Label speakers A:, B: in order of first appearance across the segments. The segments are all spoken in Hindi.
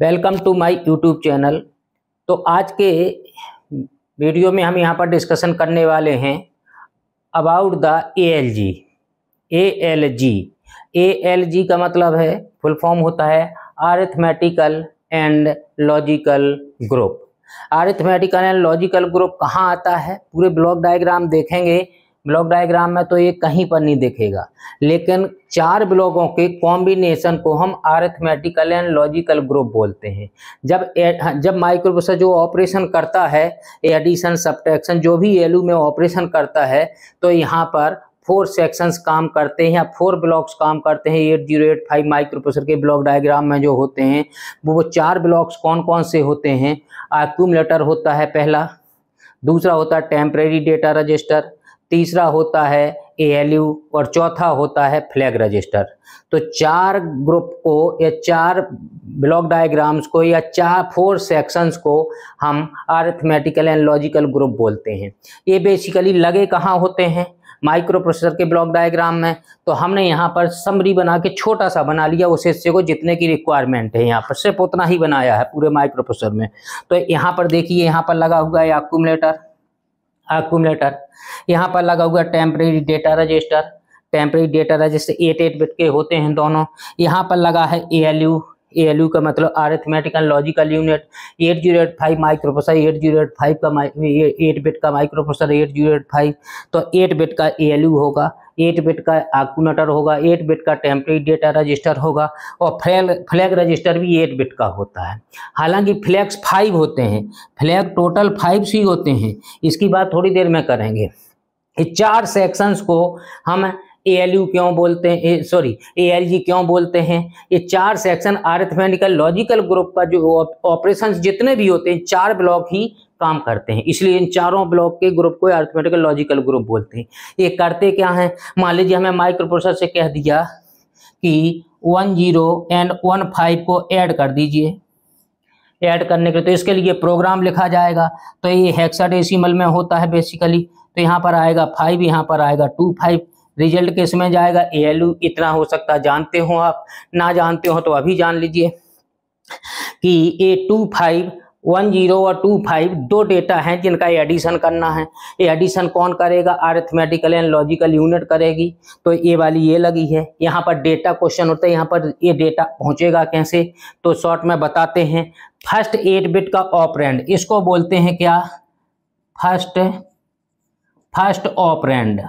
A: welcome to my YouTube channel तो आज के वीडियो में हम यहाँ पर डिस्कशन करने वाले हैं about the A L G A L G A L G का मतलब है फुल फॉर्म होता है arithmetical and logical group arithmetical and logical group कहाँ आता है पूरे ब्लॉक डायग्राम देखेंगे ब्लॉक डायग्राम में तो ये कहीं पर नहीं दिखेगा लेकिन चार ब्लॉकों के कॉम्बिनेशन को हम आर्थमेटिकल एंड लॉजिकल ग्रुप बोलते हैं जब ए, हाँ, जब माइक्रोप्रोसेसर जो ऑपरेशन करता है एडिशन सब्ट्रैक्शन जो भी एलू में ऑपरेशन करता है तो यहाँ पर फोर सेक्शंस काम करते हैं या फोर ब्लॉक्स काम करते हैं eight zero eight five microprocessor के ब्लॉक डायग्राम में जो होते हैं वो चार ब्लॉक्स कौन कौन से होते हैं एक्यूमलेटर होता है पहला दूसरा होता है टेम्परेरी डेटा रजिस्टर तीसरा होता है ए और चौथा होता है फ्लैग रजिस्टर तो चार ग्रुप को या चार ब्लॉक डायग्राम्स को या चार फोर सेक्शंस को हम आर्थमेटिकल एंड लॉजिकल ग्रुप बोलते हैं ये बेसिकली लगे कहाँ होते हैं माइक्रो प्रोसेसर के ब्लॉक डायग्राम में तो हमने यहाँ पर समरी बना के छोटा सा बना लिया उस हिस्से को जितने की रिक्वायरमेंट है यहाँ पर सिर्फ उतना ही बनाया है पूरे माइक्रो प्रोसेसर में तो यहाँ पर देखिए यहाँ पर लगा हुआ है एकूमलेटर आकुमलेटर यहाँ पर लगा हुआ temporary data register temporary data register eight eight bit के होते हैं दोनों यहाँ पर लगा है A L U A L U का मतलब arithmetical logical unit eight zero eight five microprocessor eight zero eight five का एट बिट का microprocessor eight zero eight five तो एट बिट का ए एल यू होगा एट बिट का आकुनेटर होगा एट बिट का टेम्प्रेरी डेटा रजिस्टर होगा और फ्लैग फ्लैग रजिस्टर भी एट बिट का होता है हालांकि फ्लैग्स फाइव होते हैं फ्लैग टोटल फाइव ही होते हैं इसकी बात थोड़ी देर में करेंगे चार सेक्शंस को हम ए एल यू क्यों बोलते हैं सॉरी ए एल जी क्यों बोलते हैं ये चार सेक्शन आर्थमेटिकल लॉजिकल ग्रुप का जो ऑपरेशन जितने भी होते हैं चार ब्लॉक ही काम करते हैं इसलिए इन चारों ब्लॉक के ग्रुप को अर्थमेटिकल लॉजिकल ग्रुप बोलते हैं ये करते क्या हैं मान लीजिए हमें माइक्रोप्रोसर से कह दिया कि one zero and one five को ऐड कर दीजिए ऐड करने के लिए तो इसके लिए प्रोग्राम लिखा जाएगा तो ये हेक्साडेसिमल में होता है बेसिकली तो यहाँ पर आएगा फाइव यहाँ पर आएगा टू फाइव रिजल्ट किस में जाएगा ए इतना हो सकता जानते हो आप ना जानते हो तो अभी जान लीजिए कि ए टू फाइव वन जीरो और टू फाइव दो डेटा हैं जिनका एडिशन करना है ये एडिशन कौन करेगा आर्थमेटिकल एंड लॉजिकल यूनिट करेगी तो ये वाली ये लगी है यहाँ पर डेटा क्वेश्चन होता है यहाँ पर ये डेटा पहुँचेगा कैसे तो शॉर्ट में बताते हैं फर्स्ट एट बिट का ऑपरेंड इसको बोलते हैं क्या first first operand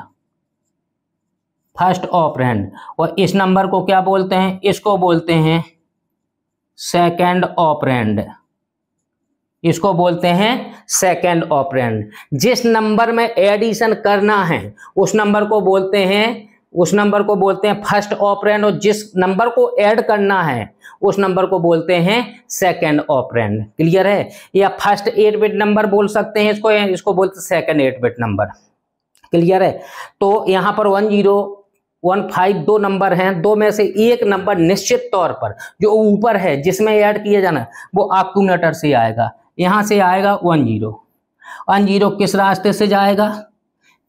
A: first operand और इस नंबर को क्या बोलते हैं इसको बोलते हैं सेकेंड ऑपरेंड इसको बोलते हैं सेकेंड ऑपरेंड जिस नंबर में एडिशन करना है उस नंबर को बोलते हैं उस नंबर को बोलते हैं फर्स्ट ऑपरेंड और जिस नंबर को ऐड करना है उस नंबर को बोलते हैं सेकंड ऑपरेंड क्लियर है या फर्स्ट एट बिट नंबर बोल सकते हैं इसको इसको बोलते हैं second eight bit number clear है तो यहां पर वन जीरो वन फाइव दो नंबर हैं दो में से एक नंबर निश्चित तौर पर जो ऊपर है जिसमें ऐड किया जाना वो आकुमेटर से आएगा यहाँ से आएगा वन जीरो वन जीरो किस रास्ते से जाएगा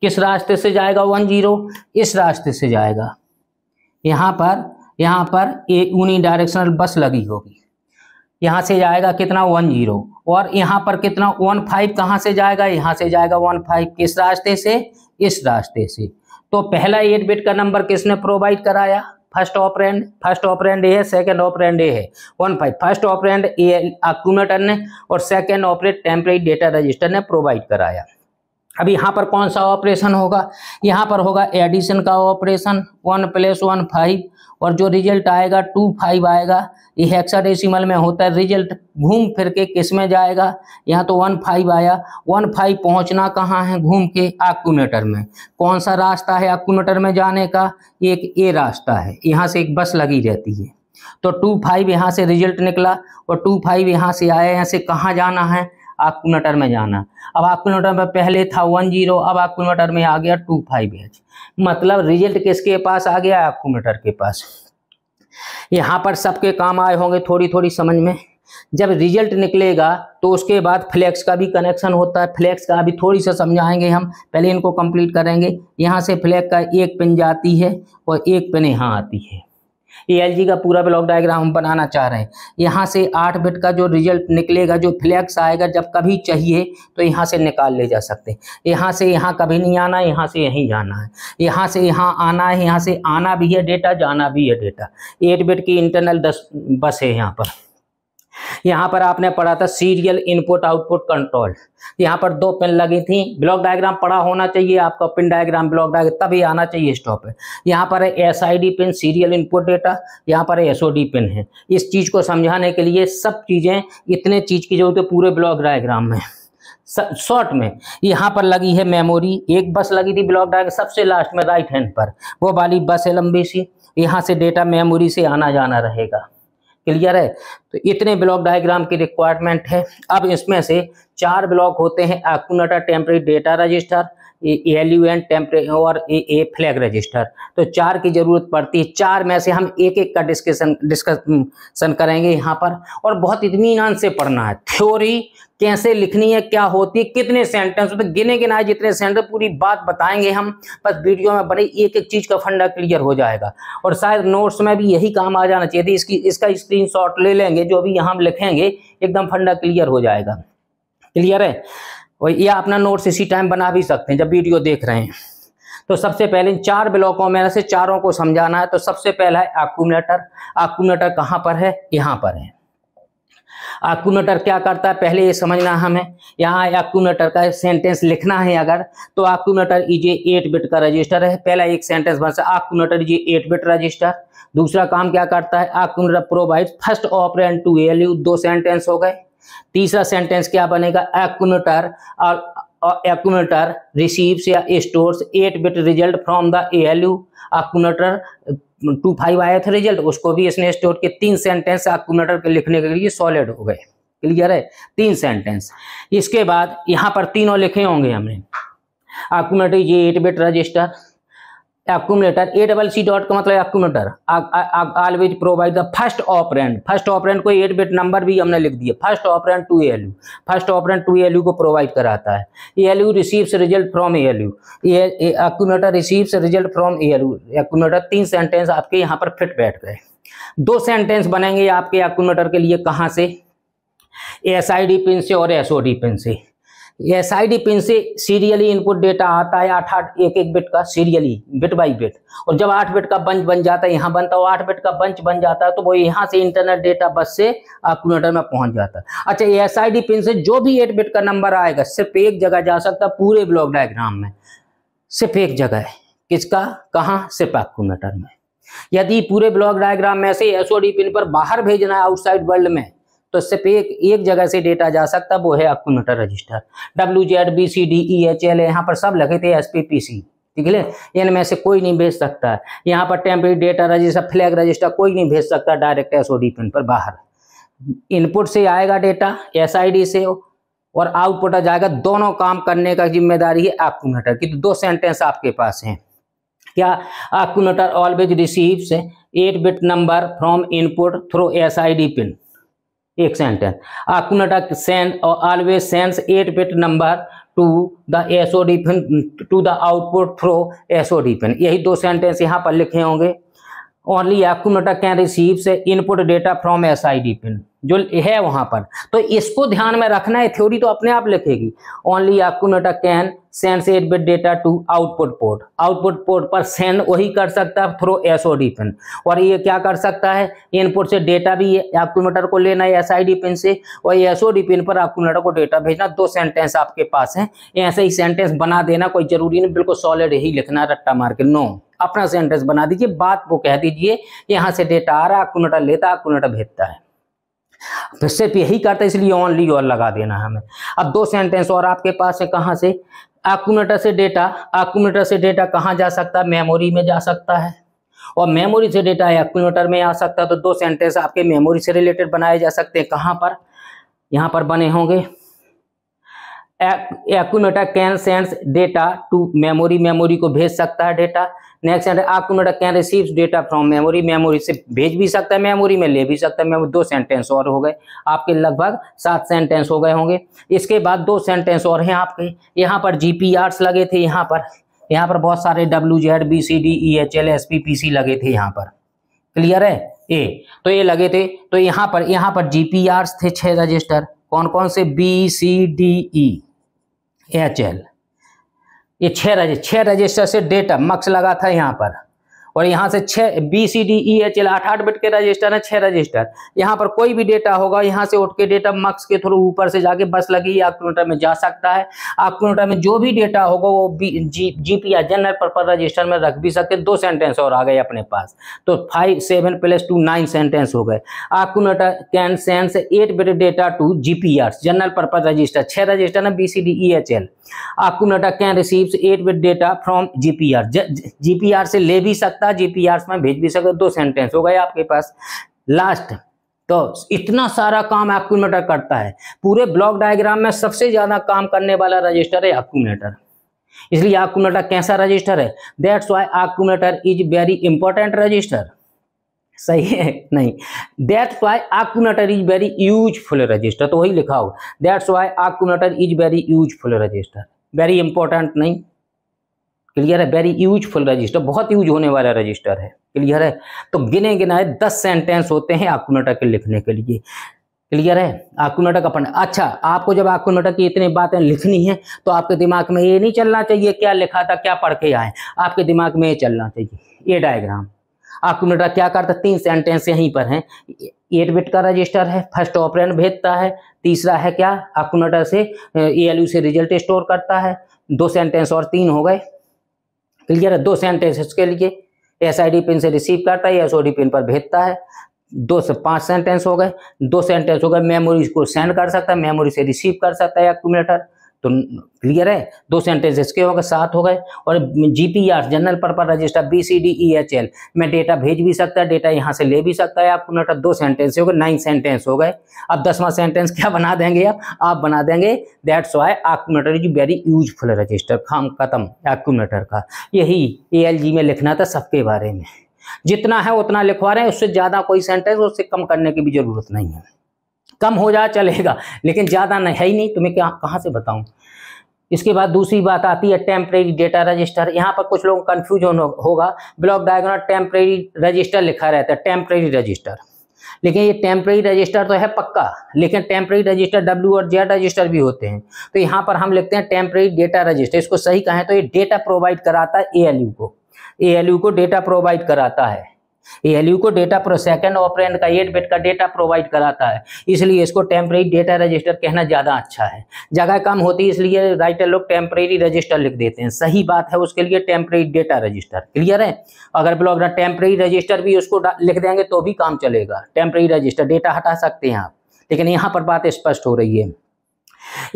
A: किस रास्ते से जाएगा वन जीरो इस रास्ते से जाएगा यहाँ पर यहाँ पर ए यूनी डायरेक्शनल बस लगी होगी यहाँ से जाएगा कितना वन जीरो और यहाँ पर कितना वन फाइव कहाँ से जाएगा यहाँ से जाएगा वन फाइव किस रास्ते से इस रास्ते से तो पहला एट बिट का नंबर किसने प्रोवाइड कराया फर्स्ट ऑपरेंड फर्स्ट ऑपरेंड ये है सेकेंड ऑपरेंड ये है वन फाइव फर्स्ट ऑपरेंड ये अक्यूमेटर ने और second operate temporary data register ने प्रोवाइड कराया अब यहाँ पर कौन सा ऑपरेशन होगा यहाँ पर होगा एडिशन का operation one plus one five और जो रिजल्ट आएगा टू फाइव आएगा ये हेक्साडेसिमल में होता है रिजल्ट घूम फिर के किस में जाएगा यहाँ तो वन फाइव आया वन फाइव पहुँचना कहाँ है घूम के आक्यूनेटर में कौन सा रास्ता है आक्यूनेटर में जाने का एक ए रास्ता है यहाँ से एक बस लगी रहती है तो टू फाइव यहाँ से रिजल्ट निकला और टू फाइव यहाँ से आया यहाँ से कहाँ जाना है आकुलटर में जाना अब आकुलटर में पहले था वन जीरो अब आकुलटर में आ गया टू फाइव एच मतलब रिजल्ट किसके पास आ गया आकुलटर के पास यहाँ पर सबके काम आए होंगे थोड़ी थोड़ी समझ में जब रिजल्ट निकलेगा तो उसके बाद फ्लेक्स का भी कनेक्शन होता है फ्लेक्स का अभी थोड़ी सा समझाएंगे हम पहले इनको कंप्लीट करेंगे यहाँ से फ्लैक का एक पिन जाती है और एक पिन यहाँ आती है ए का पूरा ब्लॉक डायग्राम हम बनाना चाह रहे हैं यहाँ से आठ बिट का जो रिजल्ट निकलेगा जो फ्लैक्स आएगा जब कभी चाहिए तो यहाँ से निकाल ले जा सकते हैं यहाँ से यहाँ कभी नहीं आना है यहाँ से यहीं जाना है यहाँ से यहाँ आना है यहाँ से आना भी है डेटा जाना भी है डेटा एट बिट की इंटरनल दस बस है यहाँ पर यहाँ पर आपने पढ़ा था सीरियल इनपुट आउटपुट कंट्रोल यहाँ पर दो पिन लगी थी ब्लॉक डायग्राम पड़ा होना चाहिए आपका पिन डायग्राम ब्लॉक डायग्राम तभी आना चाहिए स्टॉप है यहाँ पर है S pin serial input data यहाँ पर एस पिन है इस चीज़ को समझाने के लिए सब चीज़ें इतने चीज़ की जरूरत है पूरे ब्लॉक डायग्राम में शॉर्ट में यहाँ पर लगी है मेमोरी एक बस लगी थी ब्लॉक डायग्राम सबसे लास्ट में राइट हैंड पर वो वाली बस है लंबी सी यहाँ से डेटा मेमोरी से आना जाना रहेगा क्लियर है तो इतने ब्लॉक डायग्राम की रिक्वायरमेंट है अब इसमें से चार ब्लॉक होते हैं accumulator temporary data register L N temporary और ए, ए फ्लैग रजिस्टर तो चार की ज़रूरत पड़ती है चार में से हम एक एक का डिस्कशन डिस्कशन करेंगे यहाँ पर और बहुत इतमान से पढ़ना है थ्योरी कैसे लिखनी है क्या होती है कितने सेंटेंस तो गिने गिनाए जितने सेंटेंस तो पूरी बात बताएंगे हम बस वीडियो में बने एक एक चीज़ का फंडा क्लियर हो जाएगा और शायद नोट्स में भी यही काम आ जाना चाहिए इसकी इसका स्क्रीनशॉट ले लेंगे जो भी यहाँ लिखेंगे एकदम फंडा क्लियर हो जाएगा क्लियर है और या अपना नोट्स इसी टाइम बना भी सकते हैं जब वीडियो देख रहे हैं तो सबसे पहले इन चार ब्लॉकों में से चारों को समझाना है तो सबसे पहला है आक्यूमलेटर आक्यूमलेटर कहाँ पर है यहाँ पर है आक्यूमलेटर क्या करता है पहले ये समझना हमें यहाँ आक्यूमलेटर का सेंटेंस लिखना है अगर तो आक्यूमलेटर इज एट बिट का रजिस्टर है पहला एक सेंटेंस बन सकता accumulator is eight bit register दूसरा काम क्या करता है accumulator provide first operand to value दो सेंटेंस हो गए तीसरा सेंटेंस क्या बनेगा एक्मेटर और एक्मेटर रिसीव्स या stores eight bit result from the A L U accumulator two five आया था रिजल्ट उसको भी इसने स्टोर के तीन सेंटेंस एक्मेटर के लिखने के लिए सॉलिड हो गए क्लियर है तीन सेंटेंस इसके बाद यहाँ पर तीनों लिखे होंगे हमने एक्टर ये eight bit register accumulator A double C dot का मतलब accumulator always provide the first operand first operand को एट बिट नंबर भी हमने लिख दिया first operand to L U first operand to L U को प्रोवाइड कराता है A L U receives result from A L U accumulator receives result from A L U accumulator तीन सेंटेंस आपके यहाँ पर फिट बैठ गए दो सेंटेंस बनेंगे आपके एक्यूमलेटर के लिए कहाँ से एस आई डी पिन से और एस ओ डी पिन से एस आई पिन से सीरियली इनपुट डेटा आता है आठ आठ एक एक बिट का सीरियली बिट बाई बिट और जब आठ बिट का बंच बन जाता है यहाँ बनता है आठ बिट का बंच बन जाता है तो वो यहाँ से इंटरनल डेटा बस से कंप्यूटर में पहुंच जाता है अच्छा एस आई पिन से जो भी एट बिट का नंबर आएगा सिर्फ एक जगह जा सकता है पूरे ब्लॉक डायग्राम में सिर्फ एक जगह है किसका कहाँ सिर्फ कंप्यूटर में यदि पूरे ब्लॉक डायग्राम में से एसओडी पिन पर बाहर भेजना है आउटसाइड वर्ल्ड में तो इससे पे एक जगह से डेटा जा सकता वो है accumulator register W Z B C D E H L यहाँ पर सब लगे थे एस पी पी सी ठीक है इनमें से कोई नहीं भेज सकता यहाँ पर temporary data register flag register कोई नहीं भेज सकता direct S O D pin पर बाहर इनपुट से आएगा डेटा एस आई डी से और आउटपुट आ जाएगा दोनों काम करने का जिम्मेदारी है एक्यूमेटर की तो दो सेंटेंस आपके पास हैं क्या नोटर always receives eight bit number from input through S I D pin एक सेंटेंस आकुनाटा सेंड और always sends eight bit number to the SOD pin to the output through SOD pin यही दो सेंटेंस यहाँ पर लिखे होंगे ओनली एक्ूमेटा कैन रिसीव से input data from S I D pin जो है वहां पर तो इसको ध्यान में रखना है थ्योरी तो अपने आप लिखेगी only accumulator can send eight bit data to output port output port पर सेंड वही कर सकता है through S O D pin और ये क्या कर सकता है इनपुट से डेटा भी एक्मेटर को लेना है एस आई डी पिन से और एस ओ डी पिन पर एक्मेटर को डेटा भेजना दो सेंटेंस आपके पास है ऐसे ही सेंटेंस बना देना कोई जरूरी नहीं बिल्कुल सॉलिड ही लिखना रट्टा मार के नो अपना सेंटेंस बना दीजिए बात वो कह दीजिए यहाँ से डेटा आ रहा कुनटा लेता कुनटा भेजता है सिर्फ यही करता है इसलिए ओनली और लगा देना है हमें अब दो सेंटेंस और आपके पास है कहाँ से आकुमेटर से डेटा आकुमेटर से डेटा कहाँ जा सकता है मेमोरी में जा सकता है और मेमोरी से डेटा एक्यूमेटर में आ सकता है तो दो सेंटेंस आपके मेमोरी से रिलेटेड बनाए जा सकते हैं कहाँ पर यहाँ पर बने होंगे accumulator can sends data to memory memory को भेज सकता है data next accumulator can receive data from memory memory से भेज भी सकता है मेमोरी में ले भी सकता है मेमोरी दो सेंटेंस और हो गए आपके लगभग सात सेंटेंस हो गए होंगे इसके बाद दो सेंटेंस और हैं आपके यहाँ पर जी लगे थे यहाँ पर यहाँ पर बहुत सारे W Z B C D E H L S P P C लगे थे यहाँ पर क्लियर है ए तो ये लगे थे तो यहाँ पर यहाँ पर जी पी थे छः रजिस्टर कौन कौन से B C D E H L ये छः रजिस्टर छः रजिस्टर से डेटा मक्स लगा था यहाँ पर और यहाँ से छः B C D E H L आठ आठ बिट के रजिस्टर है छः रजिस्टर यहाँ पर कोई भी डेटा होगा यहाँ से उठ के डेटा मक्स के थ्रू ऊपर से जाके बस लगी आप कंप्यूटर में जा सकता है आप कंप्यूटर में जो भी डेटा होगा वो बी जी जी पी या जनरल पर्पज रजिस्टर में रख भी सकते दो सेंटेंस और आ गए अपने पास तो five seven plus two nine sentence हो गए आप computer can sends eight bit data to G P R general purpose register छः रजिस्टर है B C D E H L आप computer can receives eight bit data from G P R G P R से ले भी सकता सकता है जीपीआर में भेज भी सकते दो सेंटेंस हो गए आपके पास लास्ट तो इतना सारा काम एक्यूमिनेटर करता है पूरे ब्लॉक डायग्राम में सबसे ज्यादा काम करने वाला रजिस्टर है एक्यूमिनेटर इसलिए एक्यूमिनेटर कैसा रजिस्टर है that's why accumulator is very important register सही है नहीं that's why accumulator is very useful register तो वही लिखा हो that's why accumulator is very useful register very important नहीं क्लियर है वेरी यूजफुल रजिस्टर बहुत यूज होने वाला रजिस्टर है क्लियर है तो गिने गिनाए दस सेंटेंस होते हैं आकुनाटा के लिखने के लिए क्लियर है आकुनाटा का पढ़ना अच्छा आपको जब आकुनाटा की इतनी बातें लिखनी है तो आपके दिमाग में ये नहीं चलना चाहिए क्या लिखा था क्या पढ़ के आए आपके दिमाग में ये चलना चाहिए ये डायग्राम आकुनाटा क्या करता तीन सेंटेंस यहीं पर है एट बिट का रजिस्टर है फर्स्ट ऑपरेंड भेजता है तीसरा है क्या आकुनाटा से ए से रिजल्ट स्टोर करता है दो सेंटेंस और तीन हो गए क्लियर है दो सेंटेंस के लिए एस आई डी पिन से रिसीव करता है एस ओ डी पिन पर भेजता है दो से पांच सेंटेंस हो गए दो सेंटेंस हो गए मेमोरी को सेंड कर सकता है मेमोरी से रिसीव कर सकता है एक्यूमुलेटर तो क्लियर है दो सेंटेंस इसके हो गए सात हो गए और G P R general purpose register B C D E H L में डेटा भेज भी सकता है डेटा यहाँ से ले भी सकता है आपको नोटा दो सेंटेंस हो गए नाइन सेंटेंस हो गए अब दसवां सेंटेंस क्या बना देंगे आप आप बना देंगे that's why accumulator is very useful register खाम खत्म आक्यूमेटर का यही ए एल जी में लिखना था सबके बारे में जितना है उतना लिखवा रहे हैं उससे ज़्यादा कोई सेंटेंस उससे कम करने की भी ज़रूरत नहीं है कम हो जाए चलेगा लेकिन ज़्यादा नहीं है ही नहीं तो मैं क्या कहाँ से बताऊँ इसके बाद दूसरी बात आती है टेम्परेरी डेटा रजिस्टर यहाँ पर कुछ लोग कन्फ्यूजन हो, होगा ब्लॉक डायग्राम टेम्परेरी रजिस्टर लिखा रहता है टेम्परेरी रजिस्टर लेकिन ये टेम्प्रेरी रजिस्टर तो है पक्का लेकिन टेम्प्रेरी रजिस्टर डब्ल्यू और जेड रजिस्टर भी होते हैं तो यहाँ पर हम लिखते हैं टेम्प्रेरी डेटा रजिस्टर इसको सही कहें तो ये डेटा प्रोवाइड कराता है ए को ए को डेटा प्रोवाइड कराता है एलयू को डेटा प्रो सेकेंड ऑपरेंड का एट बेट का डेटा प्रोवाइड कराता है इसलिए इसको टेम्परेरी डेटा रजिस्टर कहना ज़्यादा अच्छा है जगह कम होती है इसलिए राइटर लोग टेम्परेरी रजिस्टर लिख देते हैं सही बात है उसके लिए टेम्परेरी डेटा रजिस्टर क्लियर है अगर ब्लॉग ना टेम्परेरी रजिस्टर भी उसको लिख देंगे तो भी काम चलेगा टेम्परेरी रजिस्टर डेटा हटा सकते हैं आप लेकिन यहाँ पर बात स्पष्ट हो रही है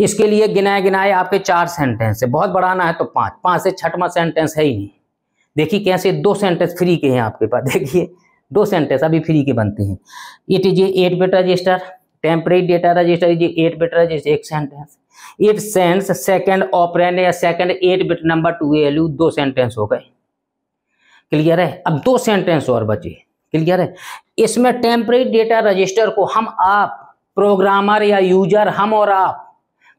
A: इसके लिए गिनाए गिनाए आपके चार सेंटेंस है बहुत बढ़ाना है तो पाँच पाँच से छठवा सेंटेंस है ही नहीं देखिए कैसे दो सेंटेंस फ्री के हैं आपके पास देखिए दो सेंटेंस अभी फ्री के बनते हैं it is eight bit register temporary data register is eight bit register एक sentence it sends second operand या second eight bit number to value दो सेंटेंस हो गए क्लियर है अब दो सेंटेंस और बचे क्लियर है इसमें टेम्परेरी डेटा रजिस्टर को हम आप प्रोग्रामर या यूजर हम और आप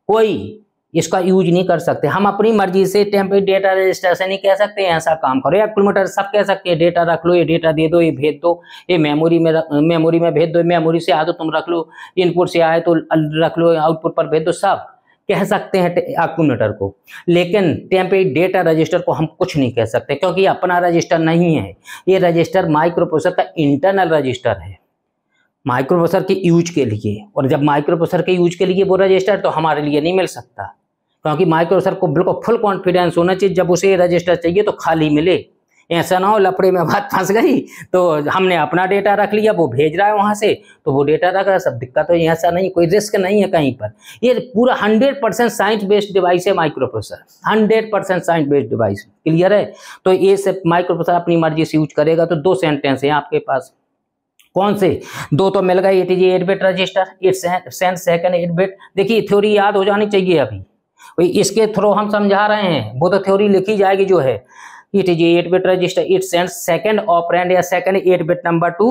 A: कोई इसका यूज नहीं कर सकते हम अपनी मर्जी से टेम्परेरी डेटा रजिस्टर से नहीं कह सकते हैं ऐसा काम करो या किलोमीटर सब कह सकते हैं डेटा रख लो ये डेटा दे दो ये भेज दो ये मेमोरी में मेमोरी में भेज दो मेमोरी से आ दो तुम रख लो इनपुट से आए तो रख लो आउटपुट पर भेज दो सब कह सकते हैं एक्यूमीटर को लेकिन टेम्परेरी डेटा रजिस्टर को हम कुछ नहीं कह सकते क्योंकि अपना रजिस्टर नहीं है ये रजिस्टर माइक्रोप्रोसर का इंटरनल रजिस्टर है माइक्रोप्रोसर के यूज के लिए और जब माइक्रोप्रोसर के यूज के लिए वो रजिस्टर तो हमारे लिए नहीं मिल सकता क्योंकि माइक्रोसर को बिल्कुल फुल कॉन्फिडेंस होना चाहिए जब उसे रजिस्टर चाहिए तो खाली मिले ऐसा ना हो लफड़े में बात फंस गई तो हमने अपना डेटा रख लिया वो भेज रहा है वहाँ से तो वो डेटा रख रहा है सब दिक्कत हो ऐसा नहीं कोई रिस्क नहीं है कहीं पर ये पूरा hundred percent science based device है microprocessor hundred percent science based device clear है तो ये सब माइक्रोप्रोसर अपनी मर्जी से यूज करेगा तो दो सेंटेंस हैं आपके पास कौन से दो तो मिल गए eight G bit register eight सेंट एट बिट देखिए थ्योरी याद हो जानी चाहिए अभी इसके थ्रू हम समझा रहे हैं तो थ्योरी लिखी जाएगी जो है it is eight bit register it send second operand या second eight bit number to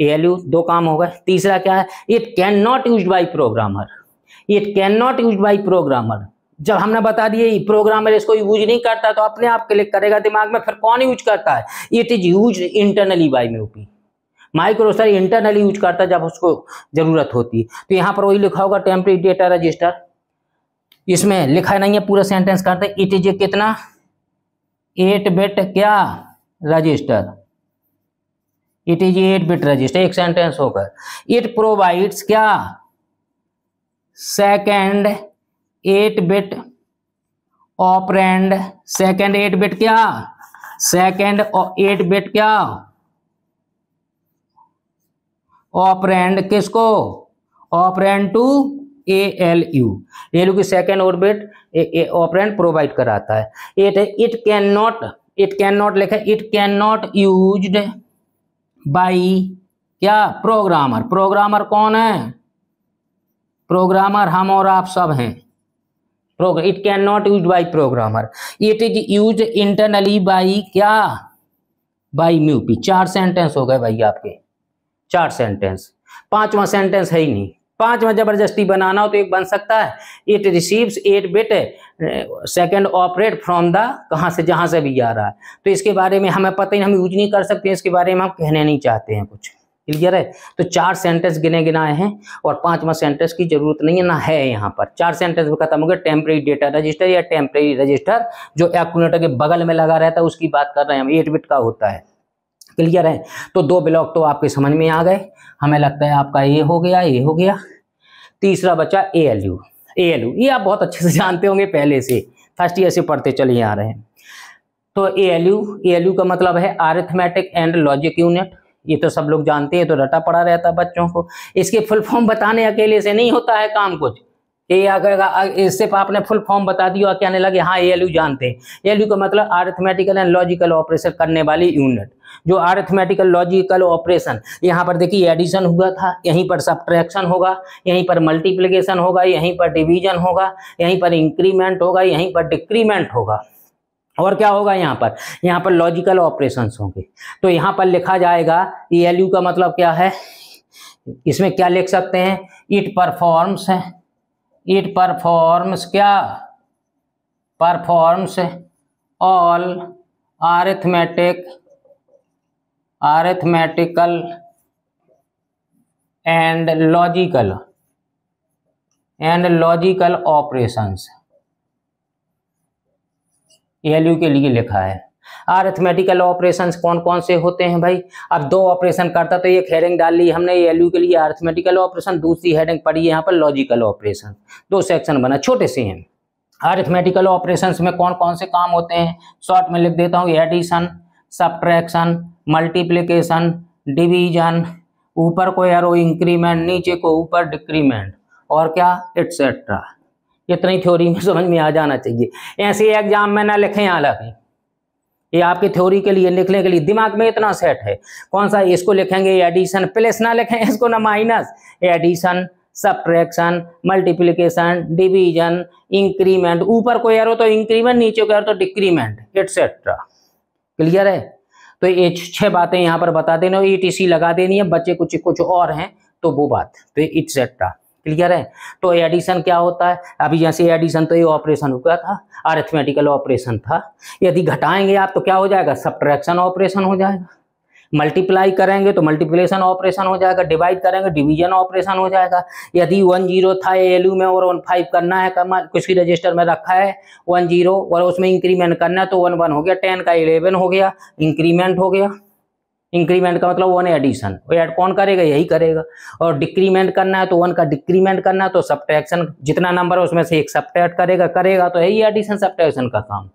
A: A L U दो काम हो गए तीसरा क्या है it can not use by programmer it can not use by programmer जब हमने बता दिए प्रोग्रामर इसको यूज नहीं करता तो अपने आप क्लिक करेगा दिमाग में फिर कौन यूज करता है it is use internally by mu P microprocessor internally use करता है जब उसको जरूरत होती है तो यहाँ पर वही लिखा होगा टेम्परेरी डेटा रजिस्टर इसमें लिखा नहीं है पूरा सेंटेंस करते इट इज कितना एट बिट क्या register it is eight bit register एक सेंटेंस होकर इट प्रोवाइड्स क्या second eight bit operand second eight bit क्या सेकेंड एट बिट क्या ऑपरेंड किसको operand to A L U रेलू की सेकेंड ऑर्बिट ऑपरेंट प्रोवाइड कराता है it it can not it can not लिखा it can not use by क्या प्रोग्रामर प्रोग्रामर कौन है प्रोग्रामर हम और आप सब हैं program it can not use by programmer it is use internally by क्या बाई म्यूपी चार सेंटेंस हो गए भाई आपके चार सेंटेंस पांचवा सेंटेंस है ही नहीं पांचवा जबरदस्ती बनाना हो तो एक बन सकता है it receives eight bit second operate from the कहाँ से जहाँ से भी आ रहा है तो इसके बारे में हमें पता ही हम यूज नहीं कर सकते इसके बारे में हम कहने नहीं चाहते हैं कुछ क्लियर है तो चार सेंटेंस गिने गिनाए हैं और पांचवा सेंटेंस की जरूरत नहीं है ना है यहाँ पर चार सेंटेंस खत्म हो गए टेम्प्रेरी डेटा रजिस्टर या टेम्प्रेरी रजिस्टर जो एक्टर के बगल में लगा रहता है उसकी बात कर रहे हैं हम एट बिट का होता है क्लियर है तो दो ब्लॉक तो आपके समझ में आ गए हमें लगता है आपका ए हो गया ए हो गया तीसरा बच्चा A L U A L U ये आप बहुत अच्छे से जानते होंगे पहले से फर्स्ट ईयर से पढ़ते चले आ रहे हैं तो A L U A L U का मतलब है आरिथमेटिक एंड लॉजिक यूनिट ये तो सब लोग जानते हैं तो रटा पड़ा रहता है बच्चों को इसके फुल फॉर्म बताने अकेले से नहीं होता है काम कुछ ये अगर इससे आपने फुल फॉर्म बता दिया और नहीं लगे हाँ ए जानते हैं ए का मतलब आर्थमेटिकल एंड लॉजिकल ऑपरेशन करने वाली यूनिट जो आर्थमेटिकल लॉजिकल ऑपरेशन यहाँ पर देखिए एडिशन हुआ था यहीं पर सब्ट्रैक्शन होगा यहीं पर मल्टीप्लीकेशन होगा यहीं पर डिवीजन होगा यहीं पर इंक्रीमेंट होगा यहीं पर डिक्रीमेंट होगा और क्या होगा यहाँ पर यहाँ पर लॉजिकल ऑपरेशन होंगे तो यहाँ पर लिखा जाएगा ई का मतलब क्या है इसमें क्या लिख सकते हैं इट परफॉर्म्स है इट परफॉर्म्स क्या performs all arithmetic arithmetical and logical and logical operations L के लिए लिखा है आर्थमेटिकल ऑपरेशंस कौन कौन से होते हैं भाई अब दो ऑपरेशन करता तो एक हेडिंग डाल ली हमने एलयू के लिए आर्थमेटिकल ऑपरेशन दूसरी हेडिंग पड़ी यहाँ पर लॉजिकल ऑपरेशन दो सेक्शन बना छोटे से हैं आर्थमेटिकल ऑपरेशंस में कौन कौन से काम होते हैं शॉर्ट में लिख देता हूँ एडिशन सब्ट्रैक्शन मल्टीप्लीकेशन डिवीजन ऊपर को एरो इंक्रीमेंट नीचे को ऊपर डिक्रीमेंट और क्या एट्सेट्रा इतनी थ्योरी में समझ में आ जाना चाहिए ऐसे एग्जाम में ना लिखें अलग ये आपकी थ्योरी के लिए लिखने के लिए दिमाग में इतना सेट है कौन सा इसको लिखेंगे एडिशन प्लस ना लिखें इसको ना minus addition subtraction multiplication division increment ऊपर को एरो तो इंक्रीमेंट नीचे को तो डिक्रीमेंट एटसेट्रा क्लियर है तो ये छह बातें यहाँ पर बता देना ई टी लगा देनी है बच्चे कुछ कुछ और हैं तो वो बात तो एटसेट्रा क्लियर है तो एडिशन क्या होता है अभी जैसे एडिशन तो ये ऑपरेशन हुआ था अरिथमेटिकल ऑपरेशन था यदि घटाएंगे आप तो क्या हो जाएगा सब्ट्रैक्शन ऑपरेशन हो जाएगा मल्टीप्लाई करेंगे तो मल्टीप्लेशन ऑपरेशन हो जाएगा डिवाइड करेंगे डिवीजन ऑपरेशन हो जाएगा यदि वन जीरो था एलयू में और वन फाइव करना है भी रजिस्टर में रखा है वन जीरो और उसमें इंक्रीमेंट करना है तो वन वन हो गया टेन का इलेवन हो गया इंक्रीमेंट हो गया इंक्रीमेंट का मतलब वन एडिशन वो ऐड कौन करेगा यही करेगा और डिक्रीमेंट करना है तो वन का डिक्रीमेंट करना है तो सब्ट्रैक्शन जितना नंबर है उसमें से एक सब्ट्रैक्ट करेगा करेगा तो यही एडिशन सब्ट्रैक्शन का काम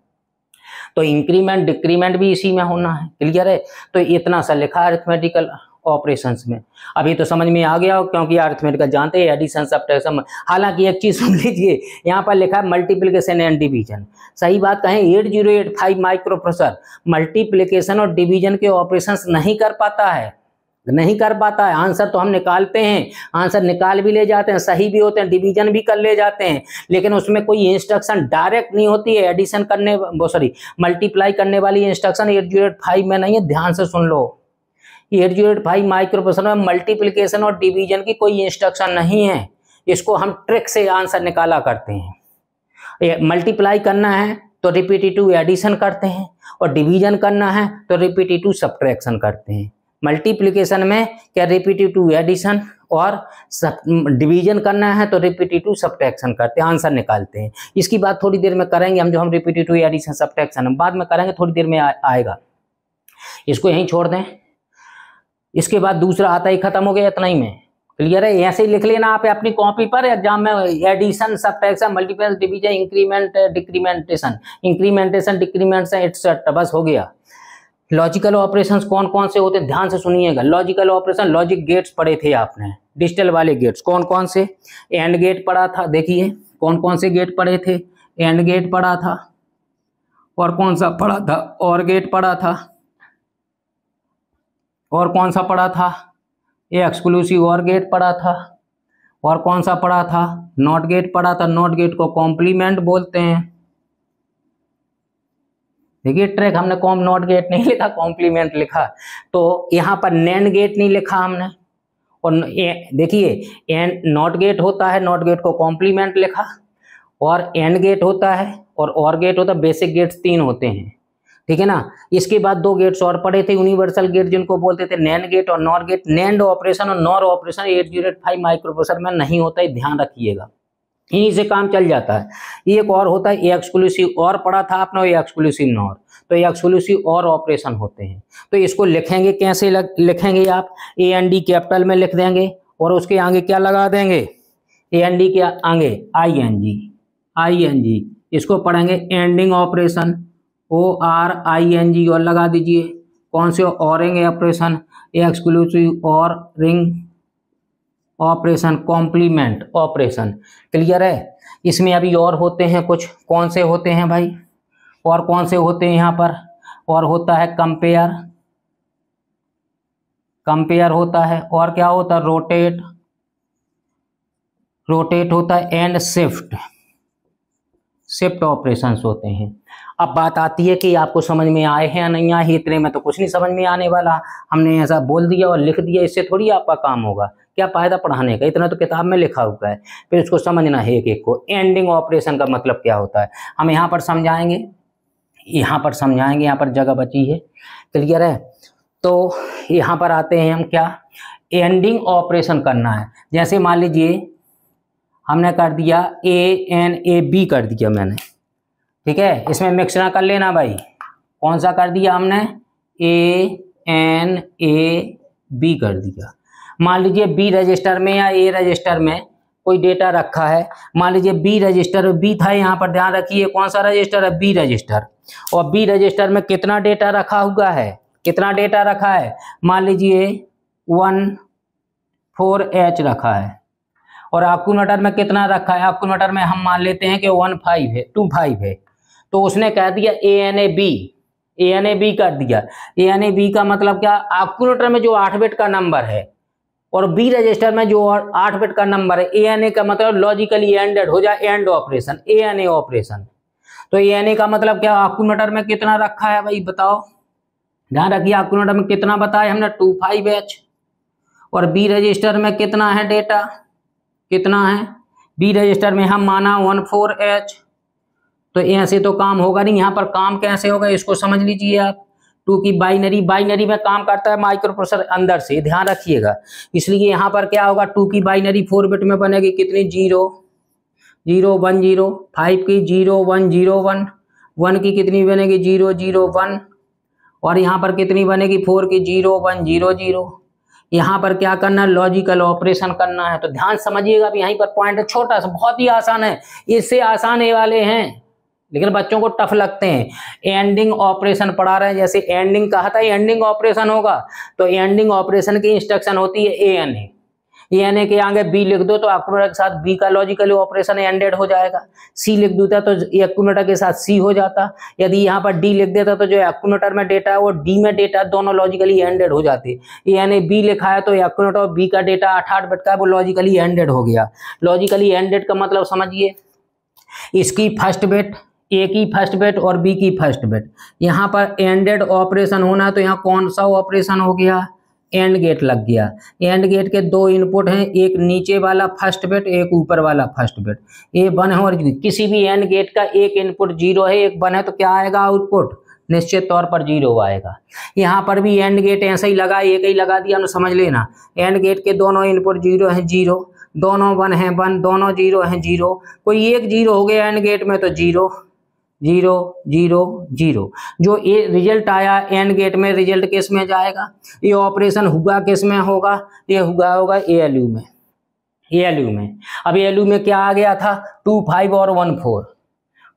A: तो इंक्रीमेंट डिक्रीमेंट भी इसी में होना है क्लियर है तो इतना सा लिखा अरिथमेटिकल ऑपरेशंस में अभी तो समझ में आ गया हो क्योंकि अर्थमेट का जानते हैं एडिशन सब्ट्रैक्शन हालांकि एक चीज़ सुन लीजिए यहाँ पर लिखा है मल्टीप्लिकेशन एंड डिवीजन सही बात कहें eight zero eight five microprocessor multiplication और डिवीजन के ऑपरेशंस नहीं कर पाता है नहीं कर पाता है आंसर तो हम निकालते हैं आंसर निकाल भी ले जाते हैं सही भी होते हैं डिवीजन भी कर ले जाते हैं लेकिन उसमें कोई इंस्ट्रक्शन डायरेक्ट नहीं होती है एडिशन करने सॉरी मल्टीप्लाई करने वाली instruction eight zero eight five में नहीं है ध्यान से सुन लो eight zero eight five microprocessor में मल्टीप्लिकेशन और डिवीजन की कोई इंस्ट्रक्शन नहीं है इसको हम ट्रिक से आंसर निकाला करते हैं मल्टीप्लाई करना है तो रिपीटिटिव एडिशन करते हैं और डिवीजन करना है तो रिपीटिटिव सब्ट्रैक्शन करते हैं मल्टीप्लिकेशन में क्या रिपीटिटिव एडिशन और डिवीजन करना है तो रिपीटिटिव सब्ट्रैक्शन करते हैं आंसर निकालते हैं इसकी बात थोड़ी देर में करेंगे हम जो हम रिपीटिटिव एडिशन सब्ट्रैक्शन बाद में करेंगे थोड़ी देर में आ, आएगा इसको यहीं छोड़ दें इसके बाद दूसरा आता है खत्म हो गया इतना ही में क्लियर है ऐसे ही लिख लेना आप अपनी कॉपी पर एग्जाम में एडिशन सब subtraction multiple division increment decrementation incrementation decrement etcetera बस हो गया लॉजिकल ऑपरेशन कौन कौन से होते हैं ध्यान से सुनिएगा लॉजिकल ऑपरेशन लॉजिक गेट्स पढ़े थे आपने डिजिटल वाले गेट्स कौन कौन से एंड गेट पढ़ा था देखिए कौन कौन से गेट पढ़े थे एंड गेट पढ़ा था और कौन सा पढ़ा था और गेट पढ़ा था और कौन सा पढ़ा था ये एक्सक्लूसिव और गेट पढ़ा था और कौन सा पढ़ा था नॉट गेट पढ़ा था नॉट गेट को कॉम्प्लीमेंट बोलते हैं देखिए ट्रैक हमने कॉम नॉट गेट नहीं लिखा कॉम्प्लीमेंट लिखा तो यहाँ पर नैंड गेट नहीं लिखा हमने और देखिए एंड नॉट गेट होता है नॉट गेट को कॉम्प्लीमेंट लिखा और एंड गेट होता है और और गेट होता है बेसिक गेट्स तीन होते हैं ठीक है ना इसके बाद दो गेट्स और पड़े थे यूनिवर्सल गेट जिनको बोलते थे नैन गेट और नॉर गेट नैंड ऑपरेशन और NOR operation eight zero microprocessor में नहीं होता है ध्यान रखिएगा इन्हीं से काम चल जाता है एक और होता है एक्सक्लूसिव और पड़ा था आपने एक्सक्लूसिव नॉर तो एक्सक्लूसिव और ऑपरेशन होते हैं तो इसको लिखेंगे कैसे लिखेंगे आप ए एन डी कैपिटल में लिख देंगे और उसके आगे क्या लगा देंगे ए एन डी के आगे आई एन जी आई एन जी इसको पढ़ेंगे ANDing operation O R I N G और लगा दीजिए कौन से ORing operation exclusive ORing operation complement operation clear है इसमें अभी और होते हैं कुछ कौन से होते हैं भाई और कौन से होते हैं यहाँ पर और होता है कंपेयर कंपेयर होता है और क्या होता है रोटेट रोटेट होता है एंड शिफ्ट शिफ्ट ऑपरेशंस होते हैं अब बात आती है कि आपको समझ में आए हैं या नहीं आए इतने में तो कुछ नहीं समझ में आने वाला हमने ऐसा बोल दिया और लिख दिया इससे थोड़ी आपका काम होगा क्या फ़ायदा पढ़ाने का इतना तो किताब में लिखा हुआ है फिर उसको समझना है एक एक को एंडिंग ऑपरेशन का मतलब क्या होता है हम यहाँ पर समझाएंगे यहाँ पर समझाएंगे यहाँ पर जगह बची है क्लियर है तो यहाँ पर आते हैं हम क्या एंडिंग ऑपरेशन करना है जैसे मान लीजिए हमने कर दिया ए एन ए बी कर दिया मैंने ठीक है इसमें मिक्स ना कर लेना भाई कौन सा कर दिया हमने ए एन ए बी कर दिया मान लीजिए बी रजिस्टर में या ए रजिस्टर में कोई डेटा रखा है मान लीजिए बी रजिस्टर बी था यहाँ पर ध्यान रखिए कौन सा रजिस्टर है बी रजिस्टर और बी रजिस्टर में कितना डेटा रखा हुआ है कितना डेटा रखा है मान लीजिए वन फोर एच रखा है और आकूनटर में कितना रखा है आकूनटर में हम मान लेते हैं कि वन फाइव है टू फाइव है तो उसने कह दिया A N A B A N A B कर दिया ए एन ए बी का मतलब क्या आकुलेटर में जो आठ बिट का नंबर है और बी रजिस्टर में जो आठ बिट का नंबर है ए एन ए का मतलब लॉजिकली एंडेड हो जाए AND operation A N A operation तो ए एन ए का मतलब क्या आकुलेटर में कितना रखा है भाई बताओ ध्यान रखिए आकुलेटर में कितना बताया हमने टू फाइव एच और बी रजिस्टर में कितना है डेटा कितना है बी रजिस्टर में हम माना वन फोर एच तो ऐसे तो काम होगा नहीं यहाँ पर काम कैसे होगा इसको समझ लीजिए आप टू की बाइनरी बाइनरी में काम करता है माइक्रो अंदर से ध्यान रखिएगा इसलिए यहाँ पर क्या होगा टू की बाइनरी फोर बिट में बनेगी कितनी zero zero one zero five की zero one zero one one की कितनी बनेगी जीरो जीरो वन और यहाँ पर कितनी बनेगी फोर की जीरो वन जीरो जीरो यहाँ पर क्या करना है लॉजिकल ऑपरेशन करना है तो ध्यान समझिएगा अब यहीं पर पॉइंट छोटा सा बहुत ही आसान है इससे आसान ये वाले हैं लेकिन बच्चों को टफ लगते हैं एंडिंग ऑपरेशन पढ़ा रहे हैं जैसे एंडिंग कहा था एंडिंग ऑपरेशन होगा तो एंडिंग ऑपरेशन की इंस्ट्रक्शन होती है ए एन ए के आगे बी लिख दो तो एक्यूमेटा तो के साथ बी का लॉजिकली ऑपरेशन एंडेड हो जाएगा सी लिख देता तो एक्यूमेटर के साथ सी हो जाता यदि यहाँ पर डी लिख देता तो जो एक्यूमेटर में डेटा है वो डी में डेटा दोनों लॉजिकली एंडेड हो जाते एन ए बी लिखा है तो एक्यूमेटर और बी का डेटा आठ आठ बिट का है वो लॉजिकली एंडेड हो गया लॉजिकली एंडेड का मतलब समझिए इसकी फर्स्ट बेट ए की फर्स्ट बेट और बी की फर्स्ट बेट यहाँ पर एंडेड ऑपरेशन होना तो यहाँ कौन सा ऑपरेशन हो गया एंड गेट लग गया एंड गेट के दो इनपुट हैं एक नीचे वाला फर्स्ट बेट एक ऊपर वाला फर्स्ट बेट ए वन है और किसी भी एंड गेट का एक इनपुट जीरो है एक वन है तो क्या आएगा आउटपुट निश्चित तौर पर जीरो आएगा यहाँ पर भी एंड गेट ऐसा ही लगा एक ही लगा दिया समझ लेना एंड गेट के दोनों इनपुट जीरो हैं जीरो दोनों वन हैं वन दोनों जीरो हैं जीरो कोई एक जीरो हो गया एंड गेट में तो जीरो जीरो जीरो जीरो जो ये रिजल्ट आया एंड गेट में रिजल्ट किस में जाएगा ये ऑपरेशन हुआ किस में होगा ये हुआ होगा ए एल यू में ए एल यू में अब ए एल यू में क्या आ गया था टू फाइव और वन फोर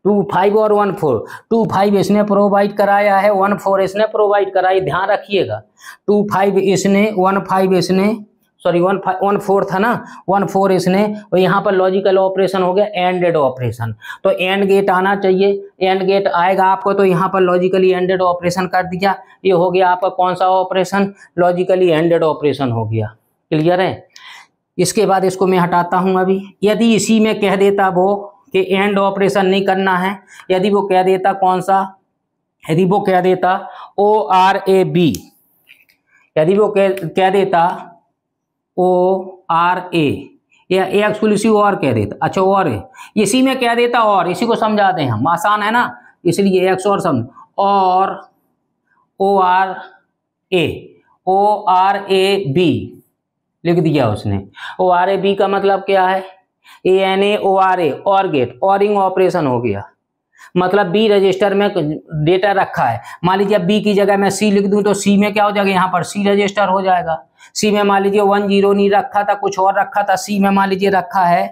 A: टू फाइव और वन फोर टू फाइव इसने प्रोवाइड कराया है वन फोर इसने प्रोवाइड कराई ध्यान रखिएगा टू फाइव इसने वन फाइव इसने सॉरी वन वन फोर था ना वन फोर इसने और यहाँ पर लॉजिकल ऑपरेशन हो गया एंडेड ऑपरेशन तो एंड गेट आना चाहिए एंड गेट आएगा आपको तो यहाँ पर लॉजिकली एंडेड ऑपरेशन कर दिया ये हो गया आपका कौन सा ऑपरेशन लॉजिकली एंडेड ऑपरेशन हो गया क्लियर है इसके बाद इसको मैं हटाता हूँ अभी यदि इसी में कह देता वो कि एंड ऑपरेशन नहीं करना है यदि वो कह देता कौन सा यदि वो कह देता ओ आर ए बी यदि वो कह कह देता ओ आर ए या ए एक्सुअल और कह देता अच्छा और है इसी में कह देता और इसी को समझाते हैं हम आसान है ना इसलिए एक्स और समझ और O R A O R A B लिख दिया उसने ओ आर ए बी का मतलब क्या है ए एन ए ओ आर ए और गेट और ऑपरेशन हो गया मतलब बी रजिस्टर में डेटा रखा है मान लीजिए बी की जगह मैं सी लिख दूं तो सी में क्या हो जाएगा यहाँ पर सी रजिस्टर हो जाएगा सी में मान लीजिए वन जीरो नहीं रखा था कुछ और रखा था सी में मान लीजिए रखा है